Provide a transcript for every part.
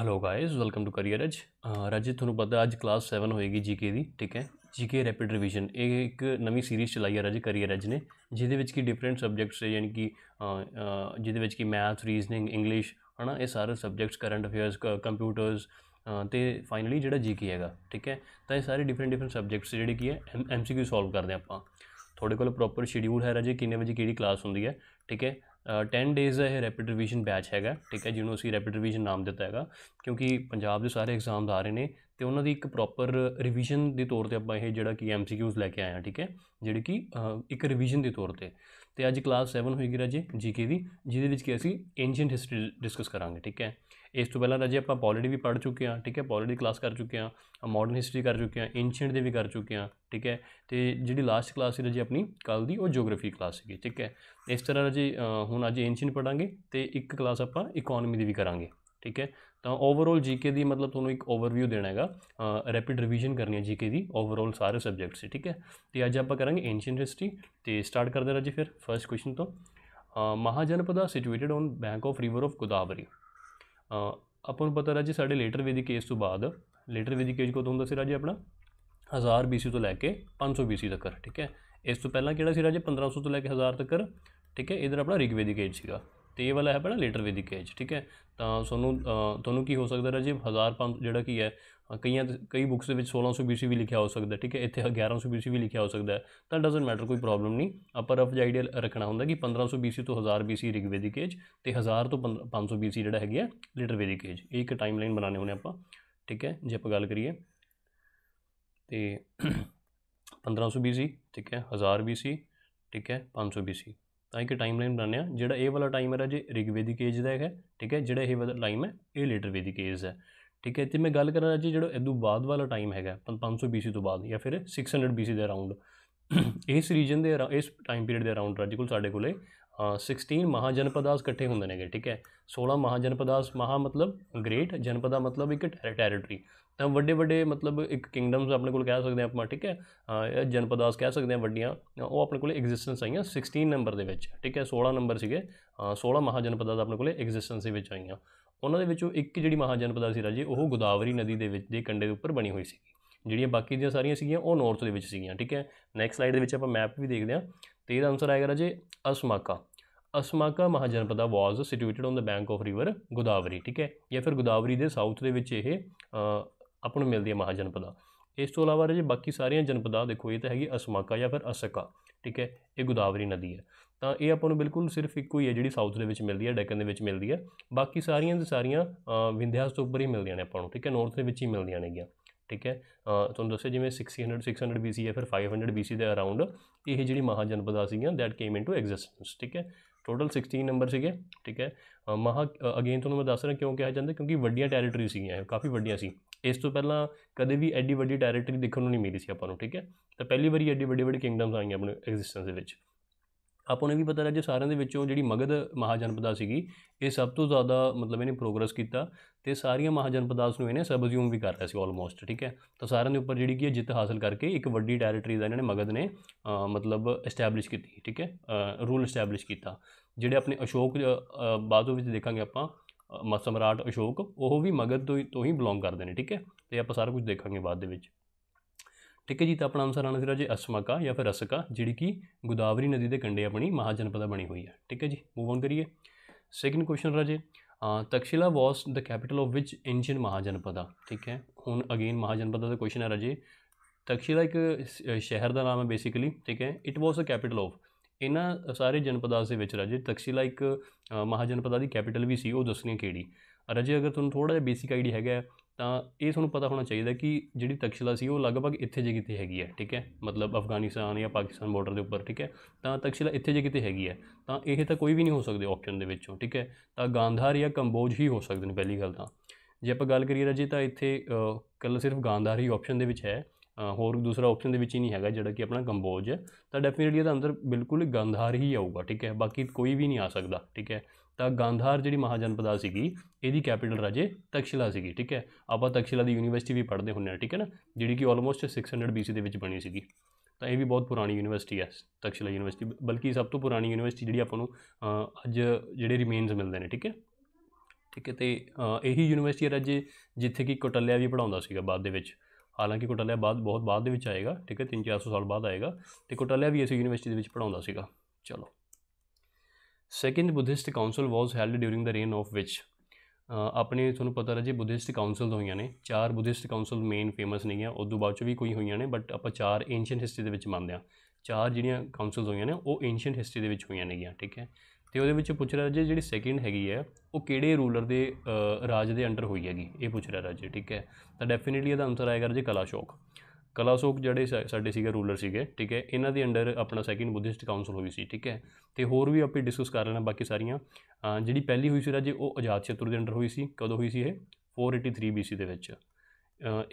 hello guys welcome to career ਅਜ ਰਾਜੇ ਤੁਹਾਨੂੰ ਪਤਾ ਅੱਜ ਕਲਾਸ 7 ਹੋਏਗੀ ਜੀਕੇ ਦੀ ਠੀਕ ਹੈ ਜੀਕੇ ਰੈਪਿਡ ਰਿਵੀਜ਼ਨ ਇਹ ਇੱਕ ਨਵੀਂ ਸੀਰੀਜ਼ ਚਲਾਈ ਹੈ ਰਾਜੇ ਕਰੀਅਰ ਅਜ ਨੇ ਜਿਹਦੇ ਵਿੱਚ ਕੀ ਡਿਫਰੈਂਟ ਸਬਜੈਕਟਸ ਹੈ ਯਾਨੀ ਕਿ ਜਿਹਦੇ ਵਿੱਚ ਕੀ ਮੈਥ ਰੀਜ਼ਨਿੰਗ ਇੰਗਲਿਸ਼ ਹਨਾ ਇਹ ਸਾਰੇ ਸਬਜੈਕਟਸ ਕਰੰਟ ਅਫੇਅਰਸ ਕੰਪਿਊਟਰਸ ਤੇ ਫਾਈਨਲੀ ਜਿਹੜਾ ਜੀਕੇ ਹੈਗਾ ਠੀਕ ਹੈ ਤਾਂ ਇਹ ਸਾਰੇ ਡਿਫਰੈਂਟ ਡਿਫਰੈਂਟ ਸਬਜੈਕਟਸ ਜਿਹੜੇ ਕੀ ਹੈ ਐਮਸੀਕਿਊ ਸੋਲਵ ਕਰਦੇ ਆਪਾਂ ਤੁਹਾਡੇ ਕੋਲ ਪ੍ਰੋਪਰ ਸ਼ਡਿਊਲ ਹੈ ਰਾਜੇ ਕਿੰਨੇ ਵਜੇ ਕਿਹੜੀ ਕਲਾਸ ਹੁੰਦੀ ਹੈ ਠੀਕ ਹੈ 10 ਡੇਜ਼ ਦਾ ਇਹ ਰੈਪਿਡ ਰਿਵੀਜ਼ਨ ਬੈਚ ਹੈਗਾ ਠੀਕ ਹੈ ਜਿਹਨੂੰ ਅਸੀਂ ਰੈਪਿਡ ਰਿਵੀਜ਼ਨ ਨਾਮ ਦਿੱਤਾ ਹੈਗਾ ਕਿਉਂਕਿ ਪੰਜਾਬ ਦੇ ਸਾਰੇ ਐਗਜ਼ਾਮਸ ਆ ਰਹੇ ਨੇ ਤੇ ਉਹਨਾਂ ਦੀ ਇੱਕ ਪ੍ਰੋਪਰ ਰਿਵੀਜ਼ਨ ਦੇ ਤੌਰ ਤੇ ਆਪਾਂ ਇਹ ਜਿਹੜਾ ਕਿ ਐਮਸੀਕਿਊਜ਼ ਲੈ ਕੇ ਆਏ ਆ ਠੀਕ ਹੈ ਜਿਹੜੀ ਕਿ ਇੱਕ ਰਿਵੀਜ਼ਨ ਦੇ ਤੌਰ ਤੇ ਤੇ ਅੱਜ ਕਲਾਸ 7 ਹੋਏਗੀ ਰਾਜੇ ਜੀਕੇ ਦੀ ਜਿਹਦੇ ਵਿੱਚ ਕਿ ਅਸੀਂ ਐਂਸ਼ੀਅੰਟ ਹਿਸਟਰੀ ਡਿਸਕਸ ਕਰਾਂਗੇ ਠੀਕ ਹੈ ਇਸ ਤੋਂ ਪਹਿਲਾਂ ਰਾਜੇ ਆਪਾਂ ਪੋਲਿਟੀ ਵੀ ਪੜ ਚੁੱਕੇ ਆ ਠੀਕ ਹੈ ਪੋਲਿਟੀ ਕਲਾਸ ਕਰ ਚੁੱਕੇ ਆ ਮਾਡਰਨ ਹਿਸਟਰੀ ਕਰ ਚੁੱਕੇ ਆ ਐਂਸ਼ੀਅੰਟ ਦੇ ਵੀ ਕਰ ਚੁੱਕੇ ਆ ਠੀਕ ਹੈ ਤੇ ਜਿਹੜੀ ਲਾਸਟ ਕਲਾਸ ਸੀ ਰਾਜੇ ਆਪਣੀ ਕੱਲ ਦੀ ਉਹ ਜੀਓਗ੍ਰਾਫੀ ਕਲਾਸ ਸੀਗੀ ਠੀਕ ਹੈ ਇਸ ਤਰ੍ਹਾਂ ਰਾਜੇ ਹੁਣ ਅੱਜ ਐਂਸ਼ੀਅੰਟ ਪੜਾਂਗੇ ਤੇ ਇੱਕ ਕਲਾਸ ਆਪਾਂ ਇਕਨੋਮੀ ਦੀ ਵੀ ਕਰਾਂਗੇ ਠੀਕ ਹੈ ਤਾਂ ਓਵਰਆਲ ਜੀਕੇ ਦੀ ਮਤਲਬ ਤੁਹਾਨੂੰ ਇੱਕ ਓਵਰਵਿਊ ਦੇਣਾ ਹੈਗਾ ਰੈਪਿਡ ਰਿਵੀਜ਼ਨ ਕਰਨੀ ਹੈ ਜੀਕੇ ਦੀ ਓਵਰਆਲ ਸਾਰੇ ਸਬਜੈਕਟਸ ਦੀ ਠੀਕ ਹੈ ਤੇ ਅੱਜ ਆਪਾਂ ਕਰਾਂਗੇ ਐਂਸ਼ੀਅੰਟ ਹਿਸਟਰੀ ਤੇ ਸਟਾਰਟ ਕਰਦੇ ਹਾਂ ਜੀ ਫਿਰ ਫਰਸਟ ਕੁਐਸਚਨ ਤੋਂ Mahajanapada situated on bank of river of Godavari ਆਪਾਂ ਨੂੰ ਪਤਾ ਰਾਜੀ ਸਾਡੇ ਲੇਟਰ ਵੈਦਿਕ ਏਜ ਤੋਂ ਬਾਅਦ ਲੇਟਰ ਵੈਦਿਕ ਏਜ ਕੋਦੋਂ ਹੁੰਦਾ ਸੀ ਰਾਜੀ ਆਪਣਾ 1000 BC ਤੋਂ ਲੈ ਕੇ 500 BC ਤੱਕ ਠੀਕ ਹੈ ਇਸ ਤੋਂ ਪਹਿਲਾਂ ਕਿਹੜਾ ਸੀ ਰਾਜੇ 1500 ਤੋਂ ਲੈ ਕੇ 1000 ਤੱਕ ਠੀਕ ਹੈ ਇਧਰ ਆਪਣਾ ਰਿਗਵੇਦਿਕ ਏਜ ਸੀਗਾ ਤੇ ਇਹ ਵਾਲਾ ਹੈ ਬੜਾ ਲੀਟਰ ਵੈਦਿਕ ਕੇਜ ਠੀਕ ਹੈ ਤਾਂ ਤੁਹਾਨੂੰ ਤੁਹਾਨੂੰ ਕੀ ਹੋ ਸਕਦਾ ਹੈ ਜੀ 1500 ਜਿਹੜਾ ਕੀ ਹੈ ਕਈਆਂ ਕਈ ਬੁੱਕਸ ਦੇ ਵਿੱਚ 1600 BC ਵੀ ਲਿਖਿਆ ਹੋ ਸਕਦਾ ਠੀਕ ਹੈ ਇੱਥੇ 1100 BC ਵੀ ਲਿਖਿਆ ਹੋ ਸਕਦਾ ਤਾਂ ਡਸਨਟ ਮੈਟਰ ਕੋਈ ਪ੍ਰੋਬਲਮ ਨਹੀਂ ਆਪਾਂ ਰਫ ਆਈਡੀਆ ਰੱਖਣਾ ਹੁੰਦਾ ਕਿ 1500 BC ਤੋਂ 1000 BC ਰਿਗਵੇਦਿਕ ਏਜ ਤੇ 1000 ਤੋਂ 500 BC ਜਿਹੜਾ ਹੈਗੀ ਹੈ ਲੀਟਰ ਵੈਦਿਕ ਏਜ ਇਹ ਇੱਕ ਟਾਈਮ ਲਾਈਨ ਬਣਾਉਣੇ ਹੋਣੇ ਆਪਾਂ ਠੀਕ ਹੈ ਜੇ ਆਪਾਂ ਗੱਲ ਕਰੀਏ ਤੇ 1500 BC ਠੀਕ ਹੈ 1000 BC ਠੀਕ ਹੈ 500 BC ਤਾਂ ਇੱਕ ਟਾਈਮਲਾਈਨ ਬਣਾਉਂਦੇ ਆ ਜਿਹੜਾ ਇਹ ਵਾਲਾ ਟਾਈਮ ਹੈ ਜੀ ਰਿਗਵੇਦਿਕ ਏਜ ਦਾ ਹੈ ਠੀਕ ਹੈ ਜਿਹੜਾ ਇਹ ਵਾਲਾ ਟਾਈਮ ਹੈ ਇਹ ਲੇਟਰ ਵੇਦਿਕ ਏਜ ਹੈ ਠੀਕ ਹੈ ਤੇ ਮੈਂ ਗੱਲ ਕਰਾਂ ਜੀ ਜਿਹੜਾ ਇਦੋਂ ਬਾਅਦ ਵਾਲਾ ਟਾਈਮ ਹੈਗਾ 500 BC ਤੋਂ ਬਾਅਦ ਜਾਂ ਫਿਰ 600 BC ਦੇ ਅਰਾਊਂਡ ਇਸ ਰੀਜਨ ਦੇ ਇਸ ਟਾਈਮ ਪੀਰੀਅਡ ਦੇ ਅਰਾਊਂਡ ਰਾਜੀ ਕੋਲ ਸਾਡੇ ਕੋਲੇ 16 ਮਹਾਜਨਪਦਾਸ ਇਕੱਠੇ ਹੁੰਦੇ ਨੇਗੇ ਠੀਕ ਹੈ 16 ਮਹਾਜਨਪਦਾਸ ਮਹਾ ਮਤਲਬ ਗ੍ਰੇਟ ਜਨਪਦਾ ਮਤਲਬ ਇੱਕ ਟੈਰੀਟਰੀ ਤਾਂ ਵੱਡੇ ਵੱਡੇ ਮਤਲਬ ਇੱਕ ਕਿੰਗਡਮਸ ਆਪਣੇ ਕੋਲ ਕਹਿ ਸਕਦੇ ਆਪਾਂ ਠੀਕ ਹੈ ਜਨਪਦਾਸ ਕਹਿ ਸਕਦੇ ਆ ਵੱਡੀਆਂ ਉਹ ਆਪਣੇ ਕੋਲ ਐਗਜ਼ਿਸਟੈਂਸ ਆਈਆਂ 16 ਨੰਬਰ ਦੇ ਵਿੱਚ ਠੀਕ ਹੈ 16 ਨੰਬਰ ਸੀਗੇ 16 ਮਹਾਜਨਪਦਾਸ ਆਪਣੇ ਕੋਲ ਐਗਜ਼ਿਸਟੈਂਸ ਦੇ ਵਿੱਚ ਆਈਆਂ ਉਹਨਾਂ ਦੇ ਵਿੱਚੋਂ ਇੱਕ ਜਿਹੜੀ ਮਹਾਜਨਪਦਾ ਸੀ ਰਾਜੀ ਉਹ ਗੋਦਾਵਰੀ ਨਦੀ ਦੇ ਵਿੱਚ ਦੇ ਕੰਢੇ ਦੇ ਉੱਪਰ ਬਣੀ ਹੋਈ ਸੀ ਜਿਹੜੀਆਂ ਬਾਕੀ ਦੀਆਂ ਸਾਰੀਆਂ ਸੀਗੀਆਂ ਉਹ ਨਾਰਥ ਦੇ ਵਿੱਚ ਸੀਗੀਆਂ ਠੀਕ ਹੈ ਨੈਕਸਟ ਸਲਾਈਡ ਦੇ ਵਿੱਚ ਆਪਾਂ ਮੈਪ ਵੀ ਦੇਖਦੇ ਆ ਤੇ ਇਹਦਾ ਆਨਸਰ ਆਏਗਾ ਰਾਜੀ Asmaka Asmaka Mahajanapada was situated on the bank of river Godavari ਠੀਕ ਹੈ ਜਾਂ ਫਿਰ ਗੋਦਾਵਰੀ ਦੇ ਸਾਊਥ ਦੇ ਵਿੱਚ ਇਹ ਆਪਾਂ ਨੂੰ ਮਿਲਦੀ ਹੈ ਮਹਾਜਨਪਦਾ ਇਸ ਤੋਂ ਇਲਾਵਾ ਜੇ ਬਾਕੀ ਸਾਰੀਆਂ ਜਨਪਦਾ ਦੇਖੋ ਇਹ ਤਾਂ ਹੈਗੀ ਅਸਮਾਕਾ ਜਾਂ ਫਿਰ ਅਸਕਾ ਠੀਕ ਹੈ ਇਹ ਗੋਦਾਵਰੀ ਨਦੀ ਹੈ ਤਾਂ ਇਹ ਆਪਾਂ ਨੂੰ ਬਿਲਕੁਲ ਸਿਰਫ ਇੱਕੋ ਹੀ ਹੈ ਜਿਹੜੀ ਸਾਊਥ ਦੇ ਵਿੱਚ ਮਿਲਦੀ ਹੈ ਡੈਕਨ ਦੇ ਵਿੱਚ ਮਿਲਦੀ ਹੈ ਬਾਕੀ ਸਾਰੀਆਂ ਦੇ ਸਾਰੀਆਂ ਵਿੰਧਿਆਸ ਤੋਂ ਉੱਪਰ ਹੀ ਮਿਲਦੀਆਂ ਨੇ ਆਪਾਂ ਨੂੰ ਠੀਕ ਹੈ ਨਾਰਥ ਦੇ ਵਿੱਚ ਹੀ ਮਿਲਦੀਆਂ ਨੇਗੀਆਂ ਠੀਕ ਹੈ ਤੁਹਾਨੂੰ ਦੱਸਿਆ ਜਿਵੇਂ 600 600 BC ਹੈ ਫਿਰ 500 BC ਦੇ ਅਰਾਊਂਡ ਇਹ ਜਿਹੜੀ ਮਹਾਜਨਪਦਾ ਸੀਗੀਆਂ ਦੈਟ ਕੇਮ ਇਨਟੂ ਐਗਜ਼ਿਸਟੈਂਸ ਠੀਕ ਹੈ ਟੋਟਲ 16 ਨੰਬਰ ਸੀਗੇ ਠੀਕ ਹੈ ਮਹਾ ਅਗੇਨ ਤੁਹਾਨੂੰ ਮੈਂ ਦੱਸ ਰਿਹਾ ਕਿਉਂ ਕਿਹਾ ਜਾਂਦਾ ਕਿਉਂਕਿ ਵੱਡੀਆਂ ਟੈਰੀਟਰੀ ਸੀਗੀਆਂ ਕਾਫੀ ਵੱਡੀਆਂ ਸੀ ਇਸ ਤੋਂ ਪਹਿਲਾਂ ਕਦੇ ਵੀ ਐਡੀ ਵੱਡੀ ਟੈਰੀਟਰੀ ਦੇਖਣ ਨੂੰ ਨਹੀਂ ਮਿਲੀ ਸੀ ਆਪਾਂ ਨੂੰ ਠੀਕ ਹੈ ਤਾਂ ਪਹਿਲੀ ਵਾਰੀ ਐਡੀ ਵੱਡੇ ਵੱਡੇ ਕਿੰਗਡਮਸ ਆਈਆਂ ਆਪਣੇ ਐਗਜ਼ਿਸਟੈਂਸ ਦੇ ਵਿੱਚ ਆਪਾਂ ਨੂੰ ਵੀ ਪਤਾ ਲੱਗਿਆ ਸਾਰਿਆਂ ਦੇ ਵਿੱਚੋਂ ਜਿਹੜੀ ਮਗਧ ਮਹਾਜਨਪਦਾ ਸੀਗੀ ਇਹ ਸਭ ਤੋਂ ਜ਼ਿਆਦਾ ਮਤਲਬ ਇਹਨੇ ਪ੍ਰੋਗਰੈਸ ਕੀਤਾ ਤੇ ਸਾਰੀਆਂ ਮਹਾਜਨਪਦਾਸ ਨੂੰ ਇਹਨੇ ਸਬਜ਼ਿਊਮ ਵੀ ਕਰ ਲਿਆ ਸੀ ਆਲਮੋਸਟ ਠੀਕ ਹੈ ਤਾਂ ਸਾਰਿਆਂ ਦੇ ਉੱਪਰ ਜਿਹੜੀ ਕੀ ਹੈ ਜਿੱਤ ਹਾਸਲ ਕਰਕੇ ਇੱਕ ਵੱਡੀ ਟੈਰੀਟਰੀ ਦਾ ਇਹਨਾਂ ਨੇ ਮਗਧ ਨੇ ਮਤਲਬ ਐਸਟੈਬਲਿਸ਼ ਕੀਤੀ ਠੀਕ ਹੈ ਰੂਲ ਐਸਟੈਬਲਿਸ਼ ਕੀਤਾ ਜਿਹੜੇ ਆਪਣੇ ਅਸ਼ੋਕ ਬਾਅਦੋਂ ਵਿੱਚ ਦੇਖਾਂਗੇ ਆਪਾਂ ਸਮਰਾਟ ਅਸ਼ੋਕ ਉਹ ਵੀ ਮਗਧ ਤੋਂ ਹੀ ਬਿਲੋਂਗ ਕਰਦੇ ਨੇ ਠੀਕ ਹੈ ਤੇ ਆਪਾਂ ਸਾਰਾ ਕੁਝ ਦੇਖਾਂਗੇ ਬਾਅਦ ਦੇ ਵਿੱਚ ਠੀਕ ਹੈ ਜੀ ਤਾਂ ਆਪਣਾ ਆਨਸਰ ਆਣਾ ਸੀ ਰਾਜੇ ਅਸਮਕਾ ਜਾਂ ਫਿਰ ਅਸਕਾ ਜਿਹੜੀ ਕਿ ਗੋਦਾਵਰੀ ਨਦੀ ਦੇ ਕੰਢੇ ਆਪਣੀ ਮਹਾਜਨਪਦਾ ਬਣੀ ਹੋਈ ਹੈ ਠੀਕ ਹੈ ਜੀ ਮੂਵ ਔਨ ਕਰੀਏ ਸੈਕਿੰਡ ਕੁਐਸਚਨ ਰਾਜੇ Taxila was the capital of which Indian Mahajanapada ਠੀਕ ਹੈ ਹੁਣ ਅਗੇਨ ਮਹਾਜਨਪਦਾ ਦਾ ਕੁਐਸਚਨ ਹੈ ਰਾਜੇ ਤਕਸ਼ਿਲਾ ਇੱਕ ਸ਼ਹਿਰ ਦਾ ਨਾਮ ਹੈ ਬੇਸਿਕਲੀ ਠੀਕ ਹੈ it was a capital of ਇਹਨਾਂ ਸਾਰੇ ਜਨਪਦਾਂ ਦੇ ਵਿੱਚ ਰਾਜੇ ਤਕਸ਼ੀਲਾ ਇੱਕ ਮਹਾਜਨਪਦਾ ਦੀ ਕੈਪੀਟਲ ਵੀ ਸੀ ਉਹ ਦੱਸਣੀ ਕਿਹੜੀ ਰਾਜੇ ਅਗਰ ਤੁਹਾਨੂੰ ਥੋੜਾ ਜਿਹਾ ਬੇਸਿਕ ਆਈਡੀਆ ਹੈਗਾ ਤਾਂ ਇਹ ਤੁਹਾਨੂੰ ਪਤਾ ਹੋਣਾ ਚਾਹੀਦਾ ਕਿ ਜਿਹੜੀ ਤਕਸ਼ੀਲਾ ਸੀ ਉਹ ਲਗਭਗ ਇੱਥੇ ਜੇ ਕਿਤੇ ਹੈਗੀ ਹੈ ਠੀਕ ਹੈ ਮਤਲਬ ਅਫਗਾਨਿਸਤਾਨ ਜਾਂ ਪਾਕਿਸਤਾਨ ਬਾਰਡਰ ਦੇ ਉੱਪਰ ਠੀਕ ਹੈ ਤਾਂ ਤਕਸ਼ੀਲਾ ਇੱਥੇ ਜੇ ਕਿਤੇ ਹੈਗੀ ਹੈ ਤਾਂ ਇਹ ਤਾਂ ਕੋਈ ਵੀ ਨਹੀਂ ਹੋ ਸਕਦੇ ਆਪਸ਼ਨ ਦੇ ਵਿੱਚੋਂ ਠੀਕ ਹੈ ਤਾਂ ਗਾਂਧਾਰ ਜਾਂ ਕੰਬੋਜ ਹੀ ਹੋ ਸਕਦੇ ਨੇ ਪਹਿਲੀ ਗੱਲ ਤਾਂ ਜੇ ਆਪਾਂ ਗੱਲ ਕਰੀਏ ਰਾਜੇ ਤਾਂ ਇੱਥੇ ਕੱਲ ਸਿਰਫ ਗਾਂਧਾਰ ਹੀ ਆਪਸ਼ਨ ਦੇ ਵਿੱਚ ਹੈ ਹੋਰ ਦੂਸਰਾ ਆਪਸ਼ਨ ਦੇ ਵਿੱਚ ਹੀ ਨਹੀਂ ਹੈਗਾ ਜਿਹੜਾ ਕਿ ਆਪਣਾ ਕੰਬੋਜ ਹੈ ਤਾਂ ਡੈਫੀਨਿਟਲੀ ਇਹਦਾ ਅੰਦਰ ਬਿਲਕੁਲ ਗੰਧਾਰ ਹੀ ਆਊਗਾ ਠੀਕ ਹੈ ਬਾਕੀ ਕੋਈ ਵੀ ਨਹੀਂ ਆ ਸਕਦਾ ਠੀਕ ਹੈ ਤਾਂ ਗੰਧਾਰ ਜਿਹੜੀ ਮਹਾਜਨਪਦਾ ਸੀਗੀ ਇਹਦੀ ਕੈਪੀਟਲ ਰਾਜੇ ਤਕਸ਼ਿਲਾ ਸੀਗੀ ਠੀਕ ਹੈ ਆਪਾਂ ਤਕਸ਼ਿਲਾ ਦੀ ਯੂਨੀਵਰਸਿਟੀ ਵੀ ਪੜ੍ਹਦੇ ਹੁੰਨੇ ਆ ਠੀਕ ਹੈ ਨਾ ਜਿਹੜੀ ਕਿ ਆਲਮੋਸਟ 600 BC ਦੇ ਵਿੱਚ ਬਣੀ ਸੀਗੀ ਤਾਂ ਇਹ ਵੀ ਬਹੁਤ ਪੁਰਾਣੀ ਯੂਨੀਵਰਸਿਟੀ ਹੈ ਤਕਸ਼ਿਲਾ ਯੂਨੀਵਰਸਿਟੀ ਬਲਕਿ ਸਭ ਤੋਂ ਪੁਰਾਣੀ ਯੂਨੀਵਰਸਿਟੀ ਜਿਹੜੀ ਆਪਾਂ ਨੂੰ ਅੱਜ ਜਿਹੜੇ ਰਿਮੇਨਸ ਮਿਲਦੇ ਨੇ ਠੀਕ ਹੈ ਠੀਕ ਹੈ ਤੇ ਇਹੀ ਯੂਨੀਵਰਸਿਟੀ ਹੈ ਰਾਜੇ ਜਿੱਥੇ ਕਿ ਕੋਟਲਿਆ ਵੀ ਪੜਾਉਂਦਾ ਸੀਗਾ ਬਾਅਦ ਦੇ ਵਿੱਚ ਹਾਲਾਂਕਿ ਕੋਟਲਿਆ ਬਾਅਦ ਬਹੁਤ ਬਾਅਦ ਦੇ ਵਿੱਚ ਆਏਗਾ ਠੀਕ ਹੈ 3-400 ਸਾਲ ਬਾਅਦ ਆਏਗਾ ਤੇ ਕੋਟਲਿਆ ਵੀ ਇਸੇ ਯੂਨੀਵਰਸਿਟੀ ਦੇ ਵਿੱਚ ਪੜਾਉਂਦਾ ਸੀਗਾ ਚਲੋ second Buddhist council was held during the reign of which ਆਪਣੇ ਤੁਹਾਨੂੰ ਪਤਾ ਰਹੇ ਜੀ ਬੁੱਧਿਸਟ ਕਾਉਂਸਲ ਹੋਈਆਂ ਨੇ ਚਾਰ ਬੁੱਧਿਸਟ ਕਾਉਂਸਲ ਮੇਨ ਫੇਮਸ ਨਹੀਂ ਆ ਉਦੋਂ ਤੋਂ ਬਾਅਦ ਚ ਵੀ ਕੋਈ ਹੋਈਆਂ ਨੇ ਬਟ ਆਪਾਂ ਚਾਰ ਐਂਸ਼ੀਅੰਟ ਹਿਸਟਰੀ ਦੇ ਵਿੱਚ ਮੰਨਦੇ ਆ ਚਾਰ ਜਿਹੜੀਆਂ ਕਾਉਂਸਲਸ ਹੋਈਆਂ ਨੇ ਉਹ ਐਂਸ਼ੀਅੰਟ ਹਿਸਟਰੀ ਦੇ ਵਿੱਚ ਹੋਈਆਂ ਨੇਗੀਆਂ ਠੀਕ ਹੈ ਤੇ ਉਹਦੇ ਵਿੱਚ ਪੁੱਛ ਰਿਹਾ ਰਾਜੇ ਜਿਹੜੀ ਸੈਕਿੰਡ ਹੈਗੀ ਹੈ ਉਹ ਕਿਹੜੇ ਰੂਲਰ ਦੇ ਰਾਜ ਦੇ ਅੰਡਰ ਹੋਈ ਹੈਗੀ ਇਹ ਪੁੱਛ ਰਿਹਾ ਰਾਜੇ ਠੀਕ ਹੈ ਤਾਂ ਡੈਫੀਨਿਟਲੀ ਇਹਦਾ ਆਨਸਰ ਆਏਗਾ ਰਾਜੇ ਕਲਾਸ਼ੋਕ ਕਲਾਸ਼ੋਕ ਜਿਹੜੇ ਸਾਡੇ ਸੀਗੇ ਰੂਲਰ ਸੀਗੇ ਠੀਕ ਹੈ ਇਹਨਾਂ ਦੇ ਅੰਡਰ ਆਪਣਾ ਸੈਕਿੰਡ ਬੁੱਧਿਸਟ ਕਾਉਂਸਲ ਹੋਈ ਸੀ ਠੀਕ ਹੈ ਤੇ ਹੋਰ ਵੀ ਆਪਾਂ ਡਿਸਕਸ ਕਰ ਲੈਣਾ ਬਾਕੀ ਸਾਰੀਆਂ ਜਿਹੜੀ ਪਹਿਲੀ ਹੋਈ ਸੀ ਰਾਜੇ ਉਹ ਆਜ਼ਾਦ ਚਤੁਰ ਦੇ ਅੰਡਰ ਹੋਈ ਸੀ ਕਦੋਂ ਹੋਈ ਸੀ ਇਹ 483 BC ਦੇ ਵਿੱਚ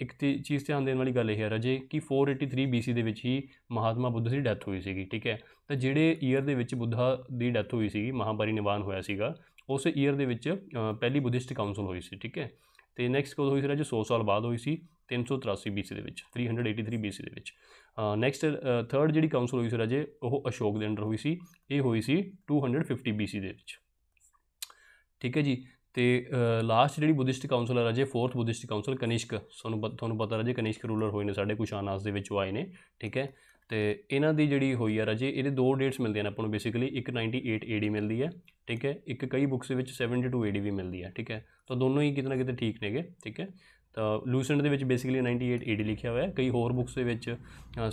ਇੱਕ ਤੇ ਚੀਜ਼ ਧਿਆਨ ਦੇਣ ਵਾਲੀ ਗੱਲ ਇਹ ਹੈ ਰਜੇ ਕਿ 483 BC ਦੇ ਵਿੱਚ ਹੀ ਮਹਾਤਮਾ ਬੁੱਧ ਦੀ ਡੈਥ ਹੋਈ ਸੀਗੀ ਠੀਕ ਹੈ ਤਾਂ ਜਿਹੜੇ ਈਅਰ ਦੇ ਵਿੱਚ ਬੁੱਧਾ ਦੀ ਡੈਥ ਹੋਈ ਸੀਗੀ ਮਹਾਪਰੀ ਨਿਵਾਨ ਹੋਇਆ ਸੀਗਾ ਉਸ ਈਅਰ ਦੇ ਵਿੱਚ ਪਹਿਲੀ ਬੁੱਧਿਸਟ ਕਾਉਂਸਲ ਹੋਈ ਸੀ ਠੀਕ ਹੈ ਤੇ ਨੈਕਸਟ ਕਦੋਂ ਹੋਈ ਸੀ ਰਜੇ 100 ਸਾਲ ਬਾਅਦ ਹੋਈ ਸੀ 383 BC ਦੇ ਵਿੱਚ 383 BC ਦੇ ਵਿੱਚ ਨੈਕਸਟ ਥਰਡ ਜਿਹੜੀ ਕਾਉਂਸਲ ਹੋਈ ਸੀ ਰਜੇ ਉਹ ਅਸ਼ੋਕ ਦੇ ਅੰਡਰ ਹੋਈ ਸੀ ਇਹ ਹੋਈ ਸੀ 250 BC ਦੇ ਵਿੱਚ ਠੀਕ ਹੈ ਜੀ ਤੇ ਲਾਸਟ ਜਿਹੜੀ ਬੁੱਧਿਸਟ ਕਾਉਂਸਲ ਹੈ ਰਾਜੇ ਫੋਰਥ ਬੁੱਧਿਸਟ ਕਾਉਂਸਲ ਕਨਿਸ਼ਕ ਤੁਹਾਨੂੰ ਤੁਹਾਨੂੰ ਪਤਾ ਰਾਜੇ ਕਨਿਸ਼ਕ ਰੂਲਰ ਹੋਏ ਨੇ ਸਾਡੇ ਕੁਸ਼ਾਨਾਸ ਦੇ ਵਿੱਚ ਆਏ ਨੇ ਠੀਕ ਹੈ ਤੇ ਇਹਨਾਂ ਦੀ ਜਿਹੜੀ ਹੋਈ ਹੈ ਰਾਜੇ ਇਹਦੇ ਦੋ ਡੇਟਸ ਮਿਲਦੀਆਂ ਨੇ ਆਪਾਂ ਨੂੰ ਬੇਸਿਕਲੀ 198 ਏਡੀ AD ਮਿਲਦੀ ਹੈ ਠੀਕ ਹੈ ਇੱਕ ਕਈ ਬੁੱਕਸ ਦੇ ਵਿੱਚ 72 AD ਵੀ ਮਿਲਦੀ ਹੈ ਠੀਕ ਹੈ ਤਾਂ ਦੋਨੋਂ ਹੀ ਕਿਤਨਾ ਕਿਤੇ ਠੀਕ ਨੇਗੇ ਠੀਕ ਹੈ ਤਾਂ ਲੂਸੈਂਟ ਦੇ ਵਿੱਚ ਬੇਸਿਕਲੀ 98 ਏਡੀ ਲਿਖਿਆ ਹੋਇਆ ਹੈ ਕਈ ਹੋਰ ਬੁੱਕਸ ਦੇ ਵਿੱਚ